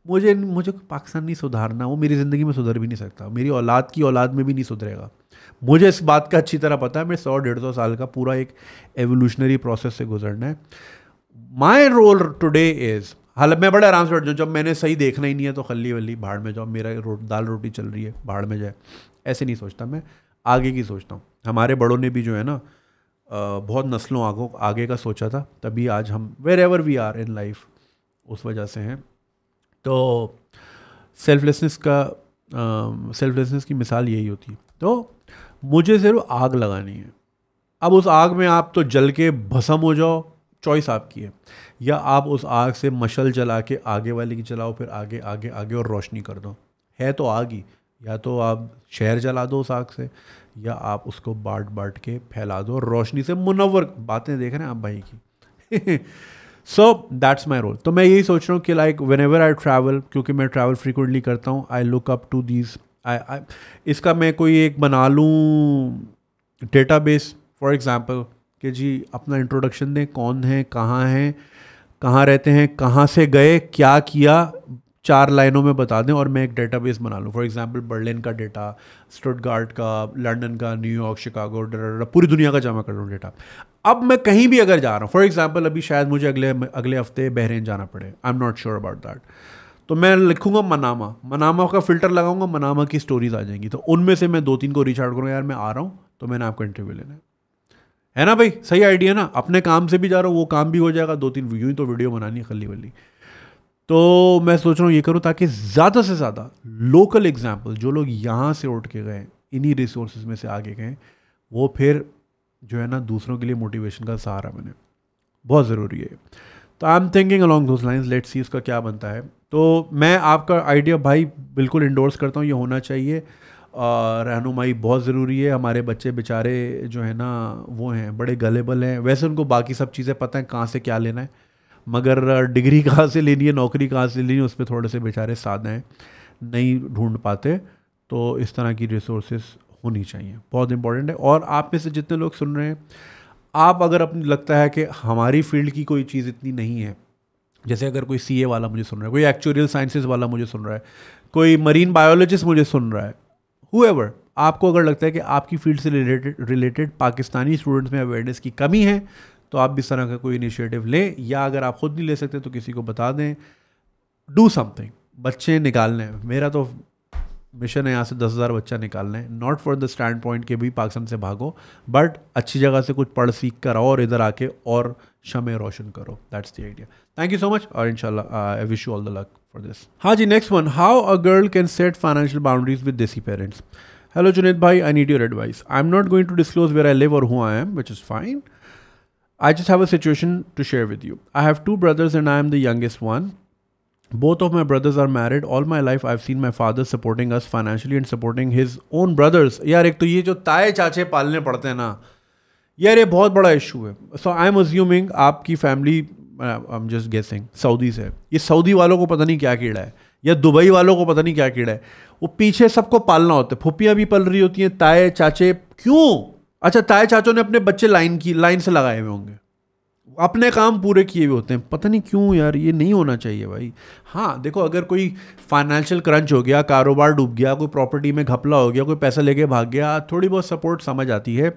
मुझे मुझे पाकिस्तान नहीं सुधारना वो मेरी ज़िंदगी में सुधर भी नहीं सकता मेरी औलाद की औलाद में भी नहीं सुधरेगा मुझे इस बात का अच्छी तरह पता है मैं सौ डेढ़ सौ साल का पूरा एक एवोल्यूशनरी प्रोसेस से गुजरना है माई रोल टुडे इज़ हाल मैं बड़े आराम से बैठ जाऊँ जब मैंने सही देखना ही नहीं है तो खली वली भाड़ में जाओ मेरा रो, दाल रोटी चल रही है भाड़ में जाए ऐसे नहीं सोचता मैं आगे की सोचता हूँ हमारे बड़ों ने भी जो है ना बहुत नस्लों आगो आगे का सोचा था तभी आज हम wherever we are in life उस वजह से हैं तो सेल्फलेसनेस का सेल्फलेसनेस की मिसाल यही होती है तो मुझे सिर्फ आग लगानी है अब उस आग में आप तो जल के भसम हो जाओ चॉइस आपकी है या आप उस आग से मशल जला के आगे वाले की जलाओ फिर आगे आगे आगे और रोशनी कर दो है तो आग ही या तो आप शहर जला दो उस आग से या आप उसको बांट बांट के फैला दो रोशनी से मुनवर बातें देख रहे हैं आप भाई की सो दैट्स माई रोल तो मैं यही सोच रहा हूँ कि like whenever I travel क्योंकि मैं ट्रैवल फ्रिक्वेंटली करता हूँ I look up to these I इसका मैं कोई एक बना लूँ डेटा बेस फॉर एग्ज़ाम्पल कि जी अपना इंट्रोडक्शन दें कौन है कहाँ हैं कहाँ रहते हैं कहाँ से गए क्या किया चार लाइनों में बता दें और मैं एक डेटाबेस बना लूँ फॉर एग्जांपल बर्लिन का डेटा स्टुटगार्ड का लंदन का न्यूयॉर्क शिकागो पूरी दुनिया का जमा कर लूँ डेटा अब मैं कहीं भी अगर जा रहा हूँ फॉर एग्जाम्पल अभी शायद मुझे अगले अगले हफ्ते बहरीन जाना पड़े I am not sure about that तो मैं लिखूंगा मनामा मनामा का फिल्टर लगाऊंगा मनामा की स्टोरीज आ जाएंगी तो उनमें से मैं दो तीन को रीच आउट करूँगा यार मैं आ रहा हूँ तो मैंने आपका इंटरव्यू लेना है है ना भाई सही आइडिया ना अपने काम से भी जा रहा हूँ वो काम भी हो जाएगा दो तीन व्यू तो वीडियो बनानी है खली वली तो मैं सोच रहा हूँ ये करूँ ताकि ज़्यादा से ज़्यादा लोकल एग्जाम्पल जो लोग यहाँ से उठ के गए इन्हीं रिसोर्स में से आगे गए वो फिर जो है ना दूसरों के लिए मोटिवेशन का सहारा बने बहुत ज़रूरी है तो I am thinking along those lines let's see उसका क्या बनता है तो मैं आपका आइडिया भाई बिल्कुल इंडोर्स करता हूँ ये होना चाहिए रहनुमाई बहुत ज़रूरी है हमारे बच्चे बेचारे जो है ना वो हैं बड़े गलेबल हैं वैसे उनको बाकी सब चीज़ें पता हैं कहाँ से क्या लेना है मगर डिग्री कहाँ से लेनी है नौकरी कहाँ से लेनी है उसमें थोड़े से बेचारे साधे नहीं ढूंढ पाते तो इस तरह की रिसोर्सेस होनी चाहिए बहुत इंपॉर्टेंट है और आप में से जितने लोग सुन रहे हैं आप अगर अपने लगता है कि हमारी फील्ड की कोई चीज़ इतनी नहीं है जैसे अगर कोई सी वाला मुझे सुन रहा है कोई एक्चुअल साइंसिस वाला मुझे सुन रहा है कोई मरीन बायोलॉजिस्ट मुझे सुन रहा है हु आपको अगर लगता है कि आपकी फील्ड से रिलेटेड रिलेटेड पाकिस्तानी स्टूडेंट्स में अवेयरनेस की कमी है तो आप भी इस तरह का कोई इनिशिएटिव लें या अगर आप ख़ुद नहीं ले सकते तो किसी को बता दें डू समथिंग बच्चे निकालने मेरा तो मिशन है यहाँ से दस हज़ार बच्चा निकालना है not for the standpoint के भी पाकिस्तान से भागो बट अच्छी जगह से कुछ पढ़ सीख कर आओ और इधर आके और शमे रोशन करो that's the idea thank you so much और इन I wish you all the luck for this हाँ जी next one how a girl can set financial boundaries with desi parents hello Junaid भाई I need your advice I am not going to disclose where I live और हूँ I am which is fine I just have a situation to share with you. I have two brothers and I am the youngest one. Both of my brothers are married. All my life I've seen my father supporting us financially and supporting his own brothers. यार एक तो ये जो ताए चाचे पालने पड़ते हैं ना यार ये बहुत बड़ा इशू है सो आई एम अज्यूमिंग आपकी family I am just guessing Saudi से ये सऊदी वालों को पता नहीं क्या कीड़ा है या दुबई वालों को पता नहीं क्या कीड़ा है वो पीछे सबको पालना होता है फुपियाँ भी पल रही होती हैं ताए चाचे क्यों अच्छा ताए चाचों ने अपने बच्चे लाइन की लाइन से लगाए हुए होंगे अपने काम पूरे किए हुए होते हैं पता नहीं क्यों यार ये नहीं होना चाहिए भाई हाँ देखो अगर कोई फाइनेंशियल क्रंच हो गया कारोबार डूब गया कोई प्रॉपर्टी में घपला हो गया कोई पैसा लेके भाग गया थोड़ी बहुत सपोर्ट समझ आती है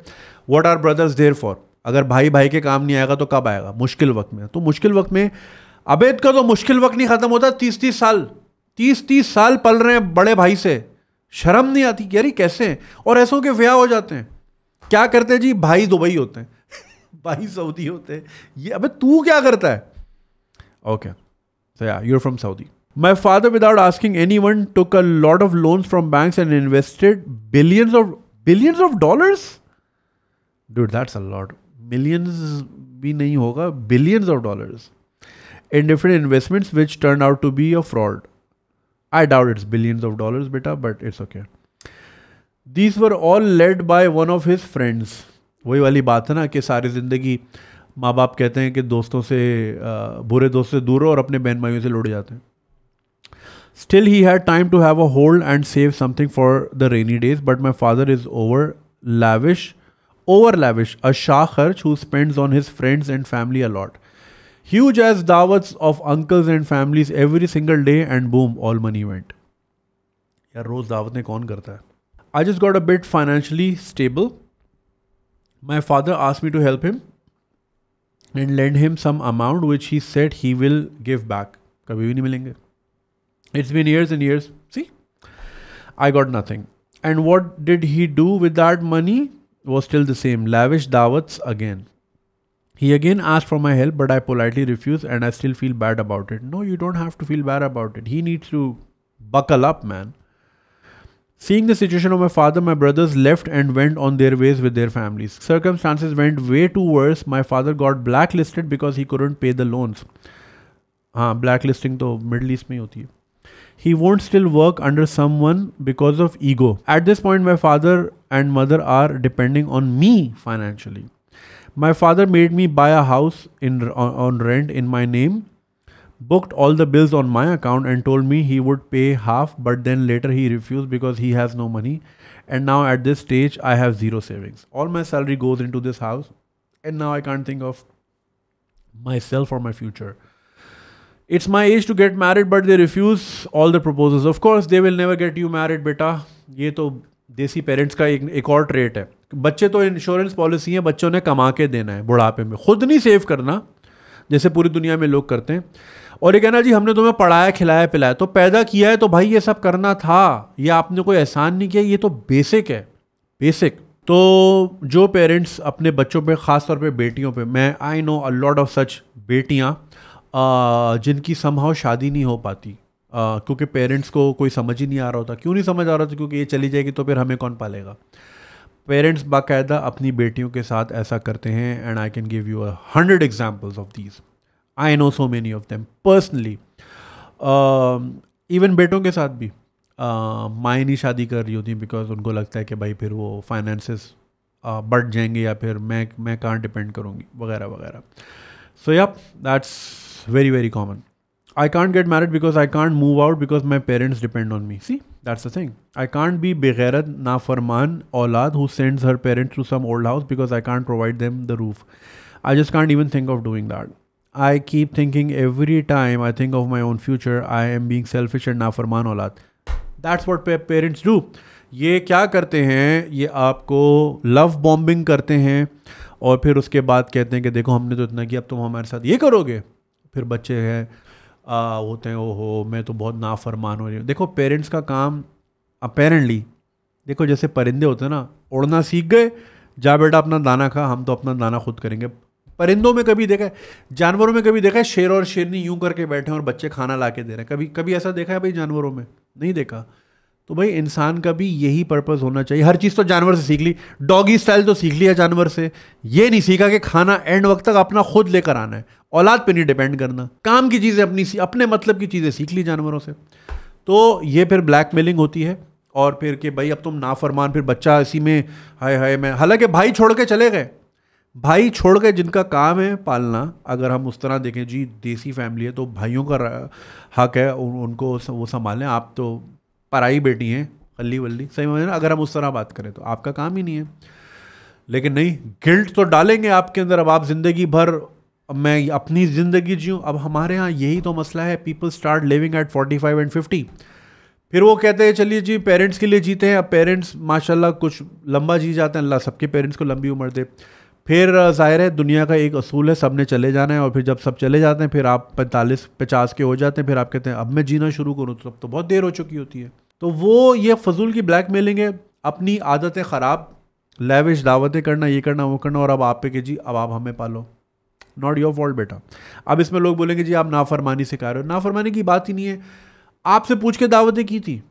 what are brothers there for अगर भाई भाई के काम नहीं आएगा तो कब आएगा मुश्किल वक्त में तो मुश्किल वक्त में अबेद का तो मुश्किल वक्त नहीं ख़त्म होता तीस तीस साल तीस तीस साल पल रहे हैं बड़े भाई से शर्म नहीं आती यार कैसे और ऐसों के व्याह हो जाते हैं क्या करते हैं जी भाई दुबई होते हैं भाई सऊदी होते हैं ये अबे तू क्या करता है okay so yeah you're from Saudi my father without asking anyone took a lot of loans from banks and invested billions of billions of dollars dude that's a lot millions भी नहीं होगा billions of dollars in different investments which turn out to be a fraud I doubt it's billions of dollars बेटा but it's okay these were all led by one of his friends वही वाली बात है ना कि सारी ज़िंदगी माँ बाप कहते हैं कि दोस्तों से बुरे दोस्त से दूर हो और अपने बहन भाइयों से लुट जाते हैं still he had time to have a hold and save something for the rainy days but my father is over lavish over lavish a शाह खर्च who spends on his friends and family a lot huge as दावत of uncles and families every single day and boom all money event यार रोज़ दावतें कौन करता है I just got a bit financially stable. My father asked me to help him and lend him some amount which he said he will give back. मिलेंगे. It's been years and years. See, I got nothing. And what did he do with that money? Was still the same. Lavish dawats again. He again asked for my help, but I politely refused and I still feel bad about it. No, you don't have to feel bad about it. He needs to buckle up, man. Seeing the situation of my father, my brothers left and went on their ways with their families. Circumstances went way too worse. My father got blacklisted because he couldn't pay the loans. हाँ blacklisting listing तो Middle East में होती है he won't still work under someone because of ego. At this point, my father and mother are depending on me financially. My father made me buy a house in on, on rent in my name booked all the bills on my account and told me he would pay half but then later he refused because he has no money and now at this stage i have zero savings all my salary goes into this house and now i can't think of myself or my future it's my age to get married but they refuse all the proposals of course they will never get you married beta ये तो देसी parents का एक एक और trait है बच्चे तो इंश्योरेंस पॉलिसी है बच्चों ने कमा के देना है बुढ़ापे में खुद नहीं सेव करना जैसे पूरी दुनिया में लोग करते हैं और ये कहना जी हमने तुम्हें पढ़ाया खिलाया पिलाया तो पैदा किया है तो भाई ये सब करना था ये आपने कोई एहसान नहीं किया ये तो बेसिक है बेसिक तो जो पेरेंट्स अपने बच्चों पे ख़ास तौर पे बेटियों पे मैं I know a lot of such बेटियाँ जिनकी समहाव शादी नहीं हो पाती क्योंकि पेरेंट्स को कोई समझ ही नहीं आ रहा होता क्यों नहीं समझ आ रहा होता क्योंकि ये चली जाएगी तो फिर हमें कौन पालेगा पेरेंट्स बाकायदा अपनी बेटियों के साथ ऐसा करते हैं and I can give you hundred examples of these I know so many of them personally even बेटों के साथ भी माएँ नहीं शादी कर रही होती बिकॉज उनको लगता है कि भाई फिर वो फाइनेंसेस बढ़ जाएंगे या फिर मैं मैं कहाँ डिपेंड करूँगी वगैरह वगैरह सो या that's very very common I can't get married because I can't move out because my parents depend on me see that's a thing I can't be बेगैरत नाफरमान औलाद who sends her parents to some old house because I can't provide them the roof I just can't even think of doing that I keep thinking every time I think of my own future, I am being selfish and नाफरमान औलाद that's what parents do ये क्या करते हैं ये आपको love bombing करते हैं और फिर उसके बाद कहते हैं कि देखो हमने तो इतना किया अब तुम हमारे साथ ये करोगे फिर बच्चे हैं होते हैं ओहो मैं तो बहुत नाफरमान हो रही हूँ देखो पेरेंट्स का काम अपेरेंटली देखो जैसे परिंदे होते हैं ना उड़ना सीख गए जा बेटा अपना दाना खा हम तो अपना दाना खुद करेंगे परिंदों में कभी देखा है जानवरों में कभी देखा है शेर और शेरनी यूं करके बैठे हैं और बच्चे खाना ला के दे रहे हैं कभी कभी ऐसा देखा है भाई जानवरों में नहीं देखा तो भाई इंसान का भी यही पर्पज़ होना चाहिए हर चीज़ तो जानवर से सीख ली डॉगी स्टाइल तो सीख लिया जानवर से ये नहीं सीखा कि खाना एंड वक्त तक अपना खुद लेकर आना है औलाद पे नहीं डिपेंड करना काम की चीज़ें अपनी अपने मतलब की चीज़ें सीख ली जानवरों से तो ये फिर ब्लैक मेलिंग होती है और फिर कि भाई अब तुम नाफरमान फिर बच्चा इसी में हाय हाय मैं हालांकि भाई छोड़ के चले गए भाई छोड़ के जिनका काम है पालना अगर हम उस तरह देखें जी देसी फैमिली है तो भाइयों का हक है उ, उनको वो संभालें आप तो पराई बेटी हैं अली वल्ली सही में अगर हम उस तरह बात करें तो आपका काम ही नहीं है लेकिन नहीं गिल्ट तो डालेंगे आपके अंदर अब आप ज़िंदगी भर मैं अपनी ज़िंदगी जीऊँ अब हमारे यहाँ यही तो मसला है people start living at forty five and fifty फिर वो कहते हैं चलिए जी पेरेंट्स के लिए जीते हैं अब पेरेंट्स माशाल्लाह कुछ लंबा जी जाते हैं अल्लाह सबके पेरेंट्स को लंबी उम्र दे फिर ज़ाहिर है दुनिया का एक असूल है सब ने चले जाना है और फिर जब सब चले जाते हैं फिर आप पैंतालीस पचास के हो जाते हैं फिर आप कहते हैं अब मैं जीना शुरू करूँ तो तब तो बहुत देर हो चुकी होती है तो वो ये फजूल की ब्लैक मेलिंग है अपनी आदतें ख़राब लेविश दावतें करना ये करना वो करना और अब आप पे के जी अब आप हमें पालो नॉट योर फॉल्ट बेटा अब इसमें लोग बोलेंगे जी आप नाफरमानी कह रहे हो नाफरमानी की बात ही नहीं है आपसे पूछ के दावतें की थी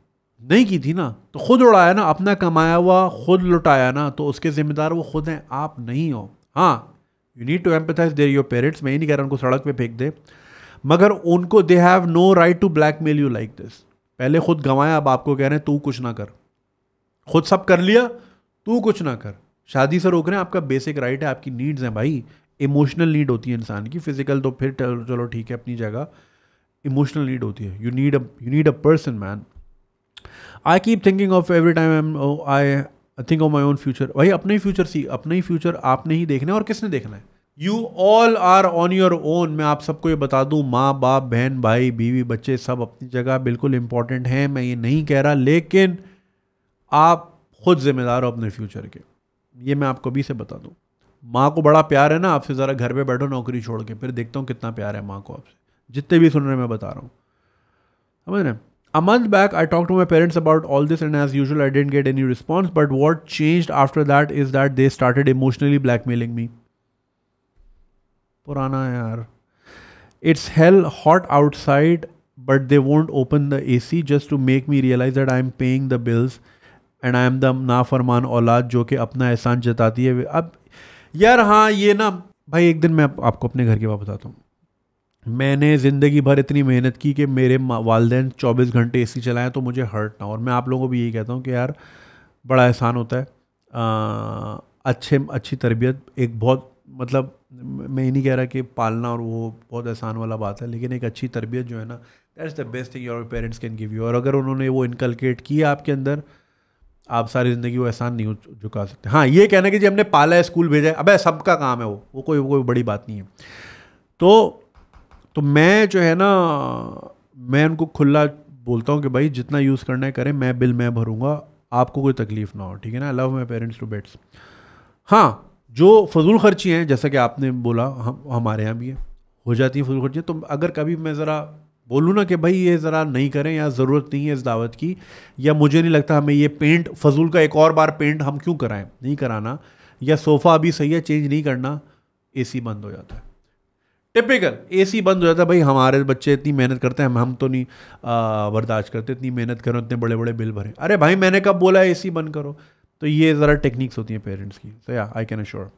नहीं की थी ना तो खुद उड़ाया ना अपना कमाया हुआ खुद लुटाया ना तो उसके ज़िम्मेदार वो खुद हैं आप नहीं हो हाँ you need to empathise their your parents मैं ही नहीं कह रहा उनको सड़क पे फेंक दे मगर उनको they have no right to blackmail you like this पहले खुद गंवाया अब आपको कह रहे हैं तू कुछ ना कर खुद सब कर लिया तू कुछ ना कर शादी से रोक रहे हैं आपका बेसिक राइट है आपकी नीड्स हैं भाई इमोशनल नीड होती है इंसान की फिजिकल तो फिर चलो ठीक है अपनी जगह इमोशनल नीड होती है you need you need a person man I keep thinking of every time I am I think of my own future भाई अपने ही फ्यूचर सी अपने ही फ्यूचर आपने ही देखना है और किसने देखना है you all are on your own मैं आप सबको ये बता दूँ माँ बाप बहन भाई बीवी बच्चे सब अपनी जगह बिल्कुल इंपॉर्टेंट हैं मैं ये नहीं कह रहा लेकिन आप खुद जिम्मेदार हो अपने फ्यूचर के ये मैं आपको भी से बता दूँ माँ को बड़ा प्यार है ना आपसे ज़रा घर पर बैठो नौकरी छोड़ के फिर देखता हूँ कितना प्यार है माँ को आपसे जितने भी सुन रहे हैं मैं बता रहा हूँ समझ रहे A month back, I talked to my parents about all this, and as usual, I didn't get any response. But what changed after that is that they started emotionally blackmailing me. Purana yaar. It's hell hot outside, but they won't open the AC just to make me realize that I'm paying the bills and I am the नाफरमान olad jo ke apna एहसान jatati hai. Ab, यार हाँ ye na, भाई एक दिन मैं आपको अपने घर की बात बताता हूँ मैंने ज़िंदगी भर इतनी मेहनत की कि मेरे वालदेन चौबीस घंटे ए सी चलाएँ तो मुझे हर्ट ना और मैं आप लोगों को भी यही कहता हूँ कि यार बड़ा एहसान होता है आ, अच्छे अच्छी तरबियत एक बहुत मतलब मैं ये नहीं कह रहा कि पालना और वो बहुत आसान वाला बात है लेकिन एक अच्छी तरबियत जो है ना that is the best thing your parents can give you और अगर उन्होंने वो इनकलकेट किया आपके अंदर आप सारी ज़िंदगी वो एहसान नहीं झुका सकते हाँ ये कहना कि जी हमने पाला है स्कूल भेजा है अब सबका काम है वो वो कोई वो कोई बड़ी बात नहीं है तो तो मैं जो है ना मैं उनको खुला बोलता हूँ कि भाई जितना यूज़ करना है करें मैं बिल मैं भरूँगा आपको कोई तकलीफ ना हो ठीक है ना love my parents to bits हाँ जो फजूल खर्ची हैं जैसा कि आपने बोला हम हमारे यहाँ भी है हो जाती है फजूल खर्ची तो अगर कभी मैं ज़रा बोलूँ ना कि भाई ये ज़रा नहीं करें या ज़रूरत नहीं है इस दावत की या मुझे नहीं लगता हमें ये पेंट फजूल का एक और बार पेंट हम क्यों कराएं नहीं कराना या सोफ़ा अभी सही है चेंज नहीं करना ए बंद हो जाता है टिपिकल ए सी बंद हो जाता है भाई हमारे बच्चे इतनी मेहनत करते हैं हम तो नहीं बर्दाश्त करते इतनी मेहनत करो इतने बड़े बड़े बिल भरें अरे भाई मैंने कब बोला ए सी बंद करो तो ये ज़रा टेक्निक्स होती हैं पेरेंट्स की so yeah I can assure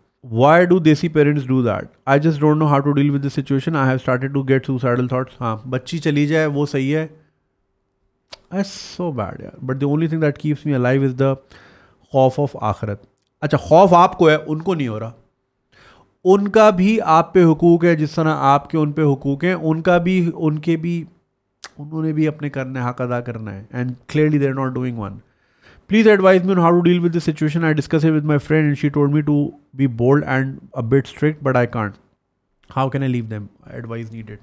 why do desi parents do that I just don't know how to deal with this situation I have started to get suicidal thoughts हाँ बच्ची चली जाए वो सही है आई सो बैड यार but the only thing that keeps me alive is the खौफ of आखरत अच्छा खौफ आपको है उनको नहीं हो रहा उनका भी आप पे हुकूक है जिस तरह आपके उन पे हुकूक हैं उनका भी उनके भी उन्होंने भी अपने करने हक अदा करना है and clearly they're not doing one please advise me on how to deal with the situation I discuss with my friend and she told me to be bold and a bit strict but I can't how can I leave them advice needed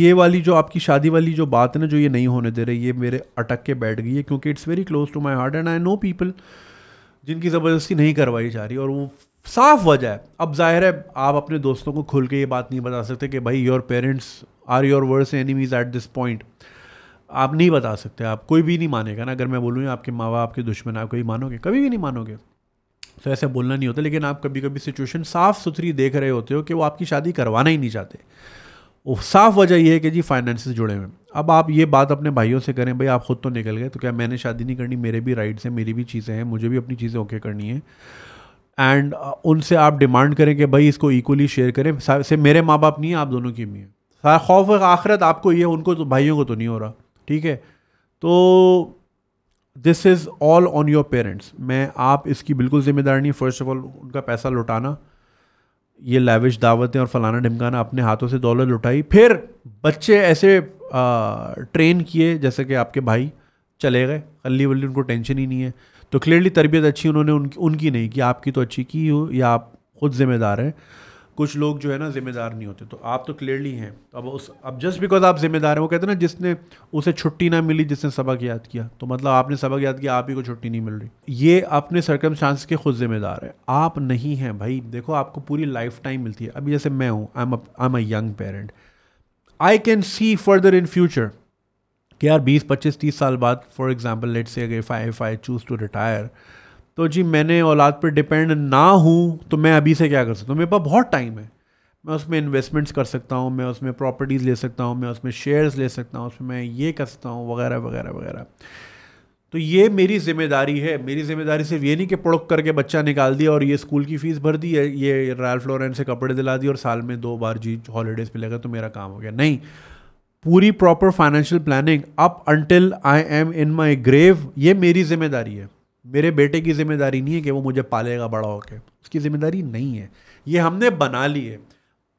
ये वाली जो आपकी शादी वाली जो बात है ना जो ये नहीं होने दे रही ये मेरे अटक के बैठ गई है क्योंकि it's very close to my heart and I know people जिनकी ज़बरदस्ती नहीं करवाई जा रही और वो साफ वजह है अब जाहिर है आप अपने दोस्तों को खुल के ये बात नहीं बता सकते कि भाई योर पेरेंट्स आर योर वर्ड्स एनिमीज एट दिस पॉइंट आप नहीं बता सकते आप कोई भी नहीं मानेगा ना अगर मैं बोलूँ आपके माँ बाप आपके दुश्मन आप कोई मानोगे कभी भी नहीं मानोगे तो ऐसे बोलना नहीं होता लेकिन आप कभी कभी सिचुएशन साफ़ सुथरी देख रहे होते हो कि वो आपकी शादी करवाना ही नहीं चाहते साफ वजह यह है कि जी फाइनेंस जुड़े हुए अब आप ये बात अपने भाइयों से करें भाई आप खुद तो निकल गए तो क्या मैंने शादी नहीं करनी मेरे भी राइट्स हैं मेरी भी चीज़ें हैं मुझे भी अपनी चीज़ें ओके करनी है एंड uh, उनसे आप डिमांड करें कि भाई इसको इक्वली शेयर करें से मेरे माँ बाप नहीं है आप दोनों की अम्मी है सारा खौफ आखिरत आपको ये उनको तो भाइयों को तो नहीं हो रहा ठीक है तो this is all on your parents मैं आप इसकी बिल्कुल जिम्मेदार नहीं फर्स्ट ऑफ ऑल उनका पैसा लुटाना ये लाविश दावतें और फलाना ढिमकाना अपने हाथों से दौलत लुटाई फिर बच्चे ऐसे आ, uh, ट्रेन किए जैसे कि आपके भाई चले गए अली वली उनको टेंशन ही नहीं है तो क्लियरली तरबियत अच्छी उन्होंने उनकी उनकी नहीं कि आपकी तो अच्छी की हो या आप खुद ज़िम्मेदार हैं कुछ लोग जो है ना ज़िम्मेदार नहीं होते तो आप तो क्लियरली हैं तो अब उस अब जस्ट बिकॉज आप ज़िम्मेदार हैं वो कहते हैं ना जिसने उसे छुट्टी ना मिली जिसने सबक याद किया तो मतलब आपने सबक याद किया आप ही को छुट्टी नहीं मिल रही ये अपने सरकम चांस के खुद ज़िम्मेदार है आप नहीं हैं भाई देखो आपको पूरी लाइफ टाइम मिलती है अभी जैसे मैं हूँ I am I am a young parent I can see further in future कि यार 20 25 30 साल बाद फॉर एग्जांपल लेट्स से अगर I if I choose to retire तो जी मैंने औलाद पर डिपेंड ना हूँ तो मैं अभी से क्या कर सकता हूँ मेरे पास बहुत टाइम है मैं उसमें इन्वेस्टमेंट्स कर सकता हूँ मैं उसमें प्रॉपर्टीज़ ले सकता हूँ मैं उसमें शेयर्स ले सकता हूँ उसमें मैं ये कर सकता हूँ वगैरह वगैरह वगैरह तो ये मेरी जिम्मेदारी है मेरी जिम्मेदारी सिर्फ ये नहीं कि पड़क करके बच्चा निकाल दिया और ये स्कूल की फ़ीस भर दी है ये रॉयल फ्लोरेंस से कपड़े दिला दिए और साल में दो बार जी हॉलीडेज़ पे लगा तो मेरा काम हो गया नहीं पूरी proper financial planning up until I am in my grave ये मेरी जिम्मेदारी है मेरे बेटे की जिम्मेदारी नहीं है कि वो मुझे पालेगा बड़ा होकर उसकी जिम्मेदारी नहीं है ये हमने बना ली है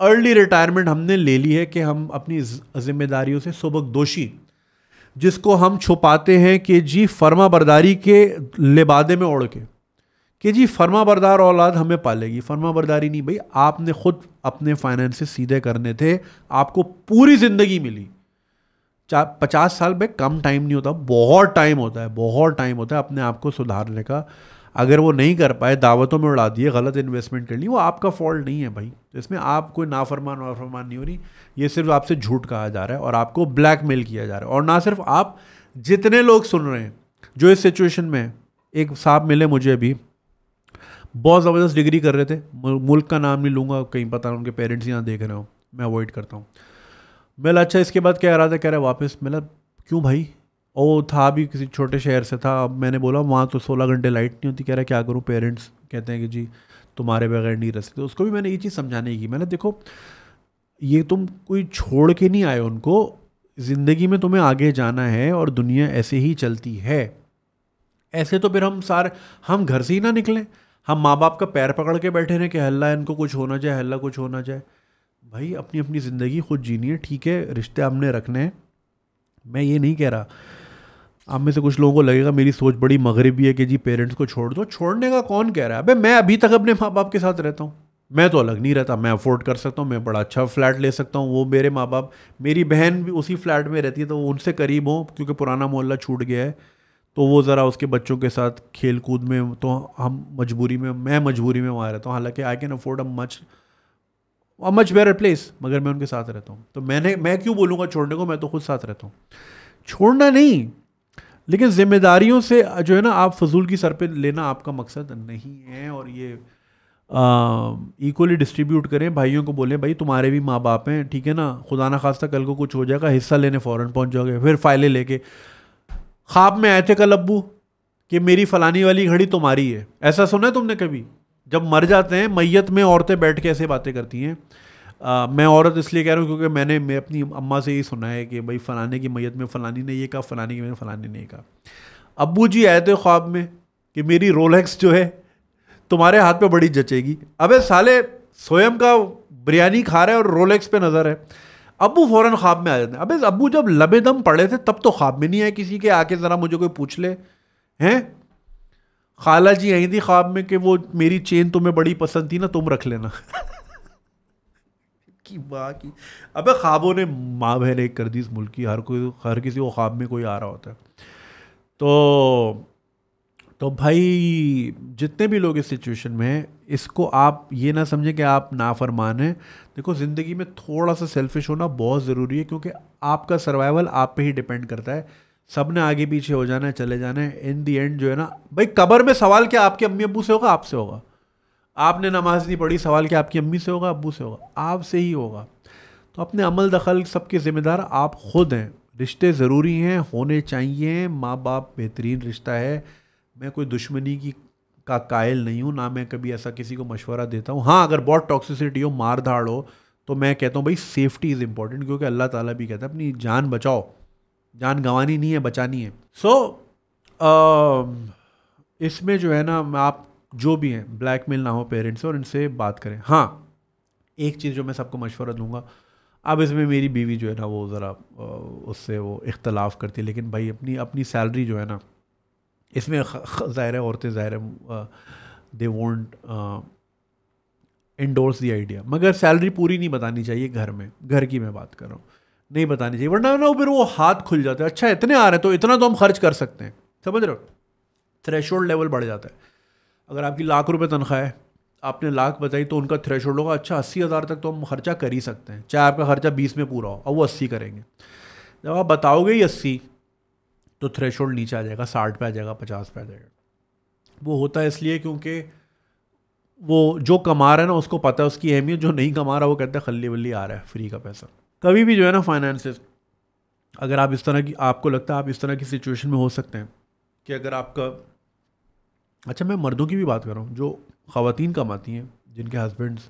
अर्ली रिटायरमेंट हमने ले ली है कि हम अपनी जिम्मेदारियों से सबक दोषी जिसको हम छुपाते हैं कि जी फर्मा बरदारी के लिबादे में ओढ़ के कि जी फर्मा बरदार औलाद हमें पालेगी फर्मा बरदारी नहीं भाई आपने खुद अपने फाइनेंस सीधे करने थे आपको पूरी ज़िंदगी मिली चार पचास साल में कम टाइम नहीं होता बहुत टाइम होता है बहुत टाइम होता है अपने आप को सुधारने का अगर वो नहीं कर पाए दावतों में उड़ा दिए गलत इन्वेस्टमेंट कर ली वो आपका फॉल्ट नहीं है भाई तो इसमें आप कोई नाफरमान वाफरमान नहीं हो रही ये सिर्फ आपसे झूठ कहा जा रहा है और आपको ब्लैकमेल किया जा रहा है और ना सिर्फ आप जितने लोग सुन रहे हैं जो इस सिचुएशन में एक साहब मिले मुझे अभी बहुत ज़बरदस्त डिग्री कर रहे थे मुल्क का नाम नहीं लूँगा कहीं पता ना उनके पेरेंट्स यहाँ देख रहे हो मैं अवॉइड करता हूँ मैं अच्छा इसके बाद कह रहा था कह रहा वापस मैं क्यों भाई और था भी किसी छोटे शहर से था अब मैंने बोला वहाँ तो सोलह घंटे लाइट नहीं होती कह रहा क्या करूँ पेरेंट्स कहते हैं कि जी तुम्हारे बगैर नहीं रह सकते उसको भी मैंने ये चीज़ समझाने की मैंने देखो ये तुम कोई छोड़ के नहीं आए उनको ज़िंदगी में तुम्हें आगे जाना है और दुनिया ऐसे ही चलती है ऐसे तो फिर हम सारे हम घर से ही ना निकलें हम माँ बाप का पैर पकड़ के बैठे रहे कि हल्ला इनको कुछ होना जाए हल्ला कुछ होना जाए भाई अपनी अपनी ज़िंदगी खुद जीनी है ठीक है रिश्ते हमने रखने हैं मैं ये नहीं कह रहा आप में से कुछ लोगों को लगेगा मेरी सोच बड़ी मगरबी है कि जी पेरेंट्स को छोड़ दो छोड़ने का कौन कह रहा है अबे मैं अभी तक अपने माँ बाप के साथ रहता हूँ मैं तो अलग नहीं रहता मैं अफोर्ड कर सकता हूँ मैं बड़ा अच्छा फ्लैट ले सकता हूँ वो मेरे माँ बाप मेरी बहन भी उसी फ्लैट में रहती है तो उनसे करीब हो क्योंकि पुराना मोहल्ला छूट गया है तो वो ज़रा उसके बच्चों के साथ खेल कूद में तो हम मजबूरी में मैं मजबूरी में वहाँ रहता हूँ हालांकि I can afford a much a much better place मगर मैं उनके साथ रहता हूँ तो मैंने मैं क्यों बोलूँगा छोड़ने को मैं तो खुद साथ रहता हूँ छोड़ना नहीं लेकिन जिम्मेदारियों से जो है ना आप फजूल की सर पे लेना आपका मकसद नहीं है और ये इक्वली डिस्ट्रीब्यूट करें भाइयों को बोलें भाई तुम्हारे भी माँ बाप हैं ठीक है ना खुदा ना खास्ता कल को कुछ हो जाएगा हिस्सा लेने फ़ौरन पहुँच जाओगे फिर फाइलें लेके ख्वाब में आए थे कल अब्बू कि मेरी फलानी वाली घड़ी तुम्हारी है ऐसा सुना है तुमने कभी जब मर जाते हैं मैयत में औरतें बैठ के ऐसे बातें करती हैं मैं औरत इसलिए कह रहा हूँ क्योंकि मैंने मैं अपनी अम्मा से ही सुना है कि भाई फ़लाने की मैयत में फ़लानी ने ये कहा फ़लाने की मैंने फलानी ने कहा अबू जी आए थे ख्वाब में कि मेरी रोलेक्स जो है तुम्हारे हाथ पे बड़ी जचेगी अबे साले स्वयं का बिरयानी खा रहा है और रोलेक्स पे नज़र है अबू फ़ौरन ख्वाब में आ जाते हैं अबे अबू जब लबे दम पड़े थे तब तो ख्वाब में नहीं आए किसी के आके ज़रा मुझे कोई पूछ ले हैं खाला जी आई थी ख्वाब में कि वो मेरी चेन तुम्हें बड़ी पसंद थी ना तुम रख लेना की माँ की अब ख्वाबों ने माँ बहन एक कर दी इस मुल्क की हर कोई हर किसी को ख्वाब में कोई आ रहा होता है तो तो भाई जितने भी लोग इस सिचुएशन में हैं इसको आप ये ना समझें कि आप नाफरमान हैं देखो ज़िंदगी में थोड़ा सा सेल्फिश होना बहुत ज़रूरी है क्योंकि आपका सर्वाइवल आप पे ही डिपेंड करता है सब ने आगे पीछे हो जाना है चले जाना है इन दी एंड जो है ना भाई कबर में सवाल क्या आपके अम्मी अबू से होगा आपसे होगा आपने नमाज नहीं पढ़ी सवाल क्या आपकी अम्मी से होगा अबू से होगा आपसे ही होगा तो अपने अमल दखल सबके ज़िम्मेदार आप खुद हैं रिश्ते ज़रूरी हैं होने चाहिए माँ बाप बेहतरीन रिश्ता है मैं कोई दुश्मनी की का कायल नहीं हूँ ना मैं कभी ऐसा किसी को मशवरा देता हूँ हाँ अगर बहुत टॉक्सिसिटी हो मार धाड़ हो तो मैं कहता हूँ भाई सेफ्टी इज़ इम्पॉर्टेंट क्योंकि अल्लाह ताला भी कहता है अपनी जान बचाओ जान गंवानी नहीं है बचानी है सो so, um, इसमें जो है ना आप जो भी हैं ब्लैकमेल ना हो पेरेंट्स और इनसे बात करें हाँ एक चीज़ जो मैं सबको मशवरा दूंगा अब इसमें मेरी बीवी जो है ना वो ज़रा उससे वो इख्तलाफ करती है लेकिन भाई अपनी अपनी सैलरी जो है ना इसमें ज़ाहिर है औरतें ज़ाहिर है they want endorse the idea मगर सैलरी पूरी नहीं बतानी चाहिए घर में घर की मैं बात कर रहा हूँ नहीं बतानी चाहिए वरना ना फिर वो हाथ खुल जाते हैं अच्छा इतने आ रहे हैं तो इतना तो हम खर्च कर सकते हैं समझ रहे हो थ्रेश लेवल बढ़ जाता है अगर आपकी लाख रुपये तनख्वाह है आपने लाख बताई तो उनका थ्रेश होगा अच्छा अस्सी हज़ार तक तो हम खर्चा कर ही सकते हैं चाहे आपका खर्चा बीस में पूरा हो और वो अस्सी करेंगे जब आप बताओगे ही अस्सी तो थ्रेश नीचे आ जाएगा साठ पे आ जाएगा पचास पे आ जाएगा वो होता है इसलिए क्योंकि वो जो कमा रहा है ना उसको पता है उसकी अहमियत जो नहीं कमा रहा वो कहता है खल्ली वल्ली आ रहा है फ्री का पैसा कभी भी जो है ना फाइनेंसेस अगर आप इस तरह की आपको लगता है आप इस तरह की सिचुएशन में हो सकते हैं कि अगर आपका अच्छा मैं मर्दों की भी बात कर रहा हूँ जो ख़वातीन कमाती हैं जिनके हस्बैंड्स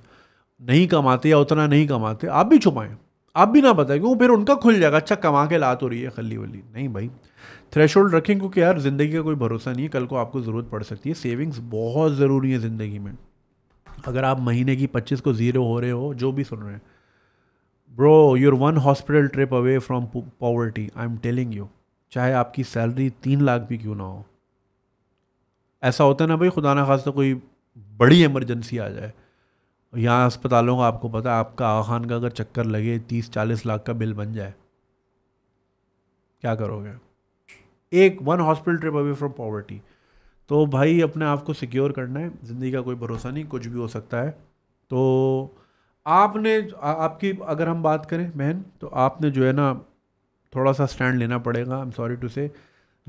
नहीं कमाते या उतना नहीं कमाते आप भी छुपाएं आप भी ना बताएं क्यों फिर उनका खुल जाएगा अच्छा कमा के लात हो रही है खली वली नहीं भाई थ्रेश होल्ड रखें क्योंकि यार ज़िंदगी का कोई भरोसा नहीं है कल को आपको ज़रूरत पड़ सकती है सेविंग्स बहुत ज़रूरी है ज़िंदगी में अगर आप महीने की पच्चीस को ज़ीरो हो रहे हो जो भी सुन रहे हैं bro your one hospital trip away from poverty I am telling you चाहे आपकी सैलरी तीन लाख भी क्यों ना हो ऐसा होता है ना भाई खुदा ना खास तो कोई बड़ी इमरजेंसी आ जाए यहाँ अस्पतालों का आपको पता है आपका आखान खान का अगर चक्कर लगे तीस चालीस लाख का बिल बन जाए क्या करोगे एक one hospital trip away from poverty तो भाई अपने आप को सिक्योर करना है ज़िंदगी का कोई भरोसा नहीं कुछ भी हो सकता है तो आपने आ, आपकी अगर हम बात करें बहन तो आपने जो है ना थोड़ा सा स्टैंड लेना पड़ेगा आई एम सॉरी टू से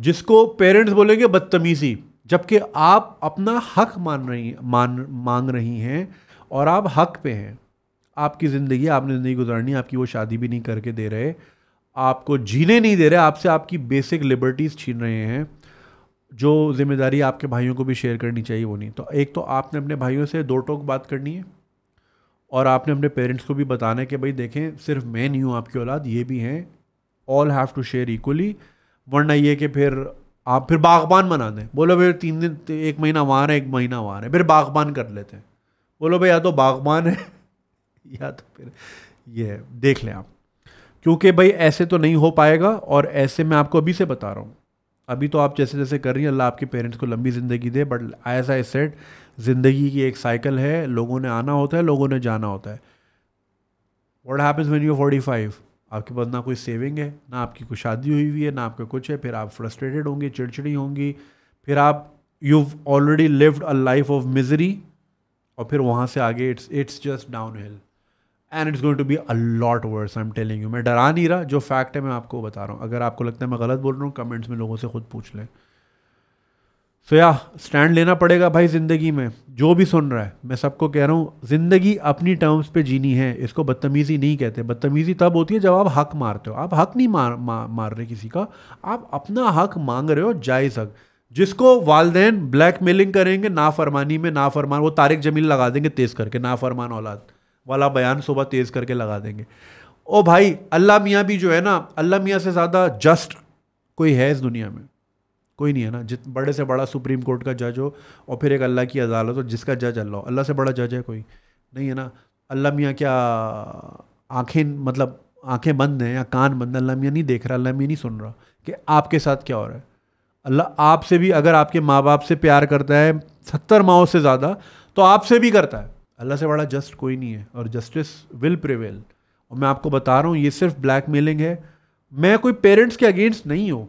जिसको पेरेंट्स बोलेंगे बदतमीज़ी जबकि आप अपना हक मान रही मान मांग रही हैं और आप हक पे हैं आपकी ज़िंदगी आपने ज़िंदगी गुजारनी आपकी वो शादी भी नहीं करके दे रहे आपको जीने नहीं दे रहे आपसे आपकी बेसिक लिबर्टीज़ छीन रहे हैं जो जिम्मेदारी आपके भाइयों को भी शेयर करनी चाहिए वो नहीं तो एक तो आपने अपने भाइयों से दो टोक बात करनी है और आपने अपने पेरेंट्स को भी बताना है कि भाई देखें सिर्फ मैं नहीं हूँ आपकी औलाद ये भी हैं all have to share equally वरना ये कि फिर आप फिर बागबान बना दें बोलो भाई तीन दिन एक महीना वहाँ रहे एक महीना वहाँ रहे फिर बागबान कर लेते हैं बोलो भाई या तो बागबान है या तो फिर ये देख लें आप क्योंकि भाई ऐसे तो नहीं हो पाएगा और ऐसे मैं आपको अभी से बता रहा हूँ अभी तो आप जैसे जैसे कर रही हैं अल्लाह आपके पेरेंट्स को लंबी ज़िंदगी दे बट एज आई सेट ज़िंदगी की एक साइकिल है लोगों ने आना होता है लोगों ने जाना होता है what happens when you forty five आपके पास ना कोई सेविंग है ना आपकी कोई शादी हुई हुई है ना आपका कुछ है फिर आप फ्रस्ट्रेटेड होंगे चिड़चिड़ी होंगी फिर आप you already lived a life of misery और फिर वहाँ से आगे it's it's just downhill and it's going to be a lot worse I am telling you मैं डरा नहीं रहा जो फैक्ट है मैं आपको बता रहा हूँ अगर आपको लगता है मैं गलत बोल रहा हूँ कमेंट्स में लोगों से खुद पूछ लें सो या स्टैंड लेना पड़ेगा भाई ज़िंदगी में जो भी सुन रहा है मैं सबको कह रहा हूँ ज़िंदगी अपनी टर्म्स पे जीनी है इसको बदतमीज़ी नहीं कहते बदतमीज़ी तब होती है जब आप हक मारते हो आप हक नहीं मार मा, मार रहे किसी का आप अपना हक मांग रहे हो जायज़ हक जिसको वालदेन ब्लैक मेलिंग करेंगे नाफरमानी में नाफरमान वो तारिक जमील लगा देंगे तेज़ करके नाफरमान औलाद वाला बयान सुबह तेज़ करके लगा देंगे ओ भाई अल्लाह मियाँ भी जो है ना अल्लाह मियाँ से ज़्यादा जस्ट कोई है इस दुनिया में कोई नहीं है ना जित बड़े से बड़ा सुप्रीम कोर्ट का जज हो और फिर एक अल्लाह की अदालत हो जिसका जज अल्लाह अल्लाह से बड़ा जज है कोई नहीं है ना अल्लाह मियाँ क्या आँखें मतलब आँखें बंद हैं या कान बंद अल्लाह मियाँ नहीं देख रहा अल्लाह मियाँ नहीं सुन रहा कि आपके साथ क्या हो रहा है अल्लाह आपसे भी अगर आपके माँ बाप से प्यार करता है सत्तर माओ से ज़्यादा तो आपसे भी करता है अल्लाह से बड़ा जस्ट कोई नहीं है और जस्टिस विल प्रिवेल और मैं आपको बता रहा हूँ ये सिर्फ ब्लैक मेलिंग है मैं कोई पेरेंट्स के अगेंस्ट नहीं हूँ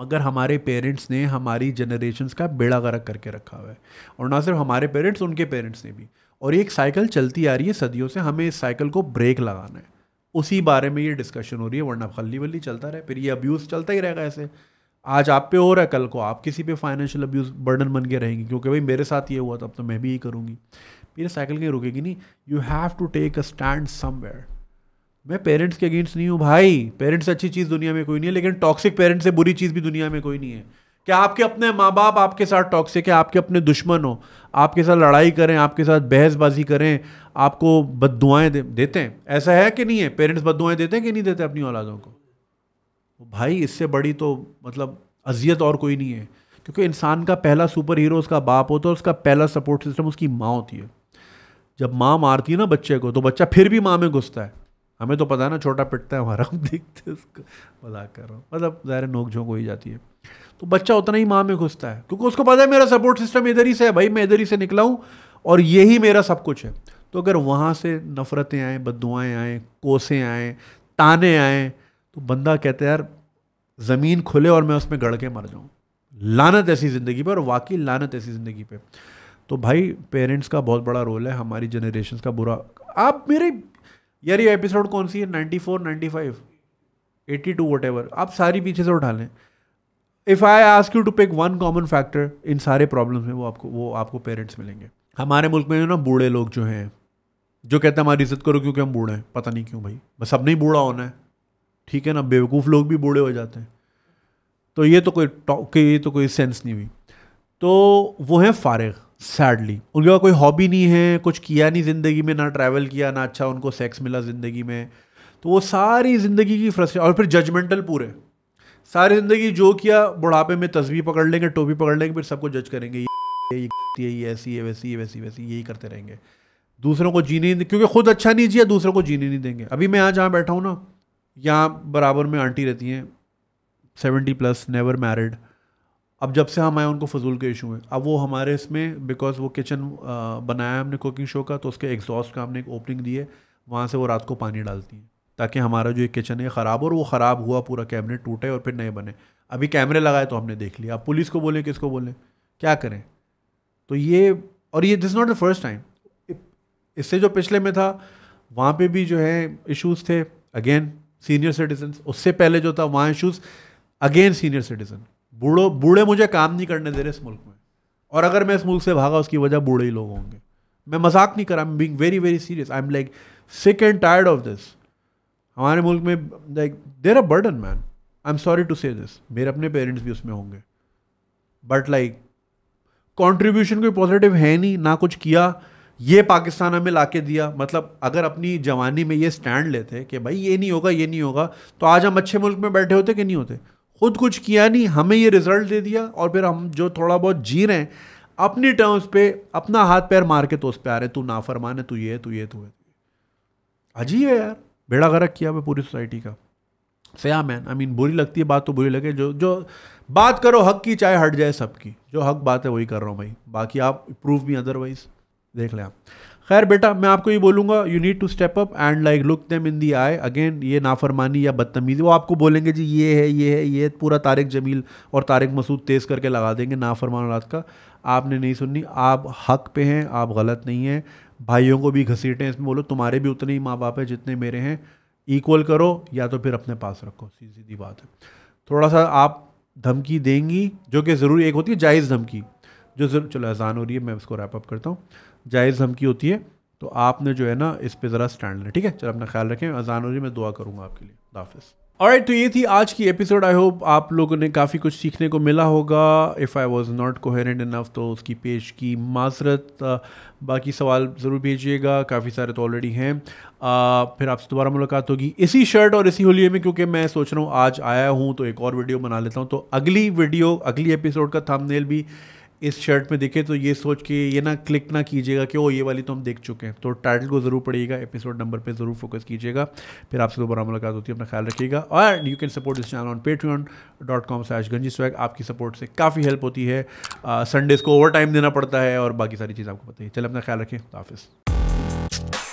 मगर हमारे पेरेंट्स ने हमारी जनरेशन का बेड़ा गर्क करके रखा हुआ है और ना सिर्फ हमारे पेरेंट्स उनके पेरेंट्स ने भी और ये एक साइकिल चलती आ रही है सदियों से हमें इस साइकिल को ब्रेक लगाना है उसी बारे में ये डिस्कशन हो रही है वरना खली वली चलता रहे फिर ये अब्यूज़ चलता ही रहेगा ऐसे आज आप पे हो रहा है कल को आप किसी पे फाइनेंशियल अब्यूज़ बर्डन बन के रहेंगे क्योंकि भाई मेरे साथ ये हुआ था अब तो मैं भी ये करूँगी ये साइकिल कहीं रुकेगी नहीं you have to take a stand somewhere मैं पेरेंट्स के अगेंस्ट नहीं हूँ भाई पेरेंट्स अच्छी चीज़ दुनिया में कोई नहीं है लेकिन टॉक्सिक पेरेंट्स से बुरी चीज़ भी दुनिया में कोई नहीं है क्या आपके अपने माँ बाप आपके साथ टॉक्सिक है आपके अपने दुश्मन हो आपके साथ लड़ाई करें आपके साथ बहसबाजी करें आपको बदुआएँ दे, देते हैं ऐसा है कि नहीं है पेरेंट्स बदुआएँ देते हैं कि नहीं देते अपनी औलादों को भाई इससे बड़ी तो मतलब अजियत और कोई नहीं है क्योंकि इंसान का पहला सुपर हीरो उसका बाप होता है उसका पहला सपोर्ट सिस्टम उसकी माँ होती है जब माँ मारती है ना बच्चे को तो बच्चा फिर भी माँ में घुसता है हमें तो पता है ना छोटा पिटता है हमारा हम देखते हैं उसको मजाक कर रहा हूँ मतलब ज़ाहिर नोक झोंक हो ही जाती है तो बच्चा उतना ही माँ में घुसता है क्योंकि उसको पता है मेरा सपोर्ट सिस्टम इधर ही से है भाई मैं इधर ही से निकला हूँ और यही मेरा सब कुछ है तो अगर वहाँ से नफ़रतें आएँ बदुआएँ आएँ कोसें आएँ ताने आएँ तो बंदा कहते यार ज़मीन खुले और मैं उसमें गड़ के मर जाऊँ लानत ऐसी ज़िंदगी पर और वाकई लानत ऐसी ज़िंदगी पर तो भाई पेरेंट्स का बहुत बड़ा रोल है हमारी जनरेशन का बुरा आप मेरे यार ये एपिसोड कौन सी है ninety four ninety five eighty two whatever आप सारी पीछे से उठा लें if I ask you to pick one common factor in सारे प्रॉब्लम्स में वो आपको वो आपको पेरेंट्स मिलेंगे हमारे मुल्क में जो ना बूढ़े लोग जो हैं जो कहते हैं हमारी इज्जत करो क्योंकि हम बूढ़े हैं पता नहीं क्यों भाई बस अब नहीं बूढ़ा होना है ठीक है ना बेवकूफ़ लोग भी बूढ़े हो जाते हैं तो ये तो कोई टॉक ये तो कोई सेंस नहीं हुई तो वो हैं फारग सैडली उनके पास कोई हॉबी नहीं है कुछ किया नहीं ज़िंदगी में ना ट्रैवल किया ना अच्छा उनको सेक्स मिला ज़िंदगी में तो वो सारी ज़िंदगी की फ्रस्ट्रेशन और फिर जजमेंटल पूरे सारी ज़िंदगी जो किया बुढ़ापे में तस्वीर पकड़ लेंगे टोपी पकड़ लेंगे फिर सबको जज करेंगे ये ये ये ऐसी है वैसी है वैसी वैसी यही करते रहेंगे दूसरों को जीने नहीं क्योंकि खुद अच्छा नहीं जिया दूसरों को जीने नहीं देंगे अभी मैं यहाँ जहाँ बैठा हूँ ना यहाँ बराबर में आंटी रहती हैं सेवेंटी प्लस नेवर मैरिड अब जब से हम आए उनको फजूल के इशू हैं अब वो हमारे इसमें बिकॉज वो किचन बनाया हमने कुकिंग शो का तो उसके एग्जॉस्ट का हमने एक ओपनिंग दी है वहाँ से वो रात को पानी डालती हैं ताकि हमारा जो ये किचन है ख़राब और वो ख़राब हुआ पूरा कैबिनेट टूटे और फिर नए बने अभी कैमरे लगाए तो हमने देख लिया अब पुलिस को बोले किसको बोले क्या करें तो ये और ये this not the first time इससे जो पिछले में था वहाँ पे भी जो है इश्यूज थे अगेन सीनियर सिटीजन उससे पहले जो था वहाँ इश्यूज अगेन सीनियर सिटीजन बूढ़ो बूढ़े मुझे काम नहीं करने दे रहे इस मुल्क में और अगर मैं इस मुल्क से भागा उसकी वजह बूढ़े ही लोग होंगे मैं मजाक नहीं कर रहा am being very very serious I am like sick and tired of this हमारे मुल्क में like there a burden man I am sorry to say this मेरे अपने पेरेंट्स भी उसमें होंगे बट लाइक कॉन्ट्रीब्यूशन कोई पॉजिटिव है नहीं ना कुछ किया ये पाकिस्तान हमें ला के दिया मतलब अगर अपनी जवानी में ये स्टैंड लेते कि भाई ये नहीं होगा ये नहीं होगा तो आज हम अच्छे मुल्क में बैठे होते कि नहीं होते खुद कुछ किया नहीं हमें ये रिजल्ट दे दिया और फिर हम जो थोड़ा बहुत जी रहे हैं अपनी टर्म्स पे अपना हाथ पैर मार के तो उस पर आ रहे तू नाफरमान है तू ये तू ये तू है अजीब है यार बेड़ा गर्क किया मैं पूरी सोसाइटी का सया मैन आई मीन बुरी लगती है बात तो बुरी लगे जो जो बात करो हक की चाहे हट जाए सबकी जो हक बात है वही कर रहा हूँ भाई बाकी आप प्रूफ भी अदरवाइज देख लें आप खैर बेटा मैं आपको ये बोलूँगा you need to step up and like look them in the eye again ये नाफरमानी या बदतमीज़ी वो आपको बोलेंगे जी ये है ये है ये है पूरा तारिक जमील और तारिक मसूद तेज़ करके लगा देंगे नाफरमान रात का आपने नहीं सुननी आप हक पे हैं आप गलत नहीं हैं भाइयों को भी घसीटें इसमें बोलो तुम्हारे भी उतने ही माँ बाप हैं जितने मेरे हैं इक्वल करो या तो फिर अपने पास रखो सीधी सीधी बात है थोड़ा सा आप धमकी देंगी जो कि ज़रूरी एक होती है जायज़ धमकी जो जरूर चलो अजान हो रही है मैं उसको रैपअप करता हूँ जायज़ धमकी होती है तो आपने जो है ना इस पर ज़रा स्टैंड लेना ठीक है चलो अपना ख्याल रखें अजान हो जी मैं दुआ करूँगा आपके लिए हाफिज़ और तो ये थी आज की एपिसोड आई होप आप लोगों ने काफ़ी कुछ सीखने को मिला होगा if I was not coherent enough तो उसकी पेश की माजरत बाकी सवाल ज़रूर भेजिएगा काफ़ी सारे तो ऑलरेडी हैं आ, फिर आपसे दोबारा मुलाकात होगी इसी शर्ट और इसी होलिये में क्योंकि मैं सोच रहा हूँ आज आया हूँ तो एक और वीडियो बना लेता हूँ तो अगली वीडियो अगली एपिसोड का थामनेल भी इस शर्ट में दिखे तो ये सोच के ये ना क्लिक ना कीजिएगा कि ओ ये वाली तो हम देख चुके हैं तो टाइटल को ज़रूर पढ़िएगा एपिसोड नंबर पे ज़रूर फोकस कीजिएगा फिर आपसे दोबारा मुलाकात होती है अपना ख्याल रखिएगा और you can support this channel on Patreon dot com slash Ganji swag आपकी सपोर्ट से काफ़ी हेल्प होती है संडेज़ को ओवर टाइम देना पड़ता है और बाकी सारी चीज़ आपको पता है चले अपना ख्याल रखें तो हाफिज़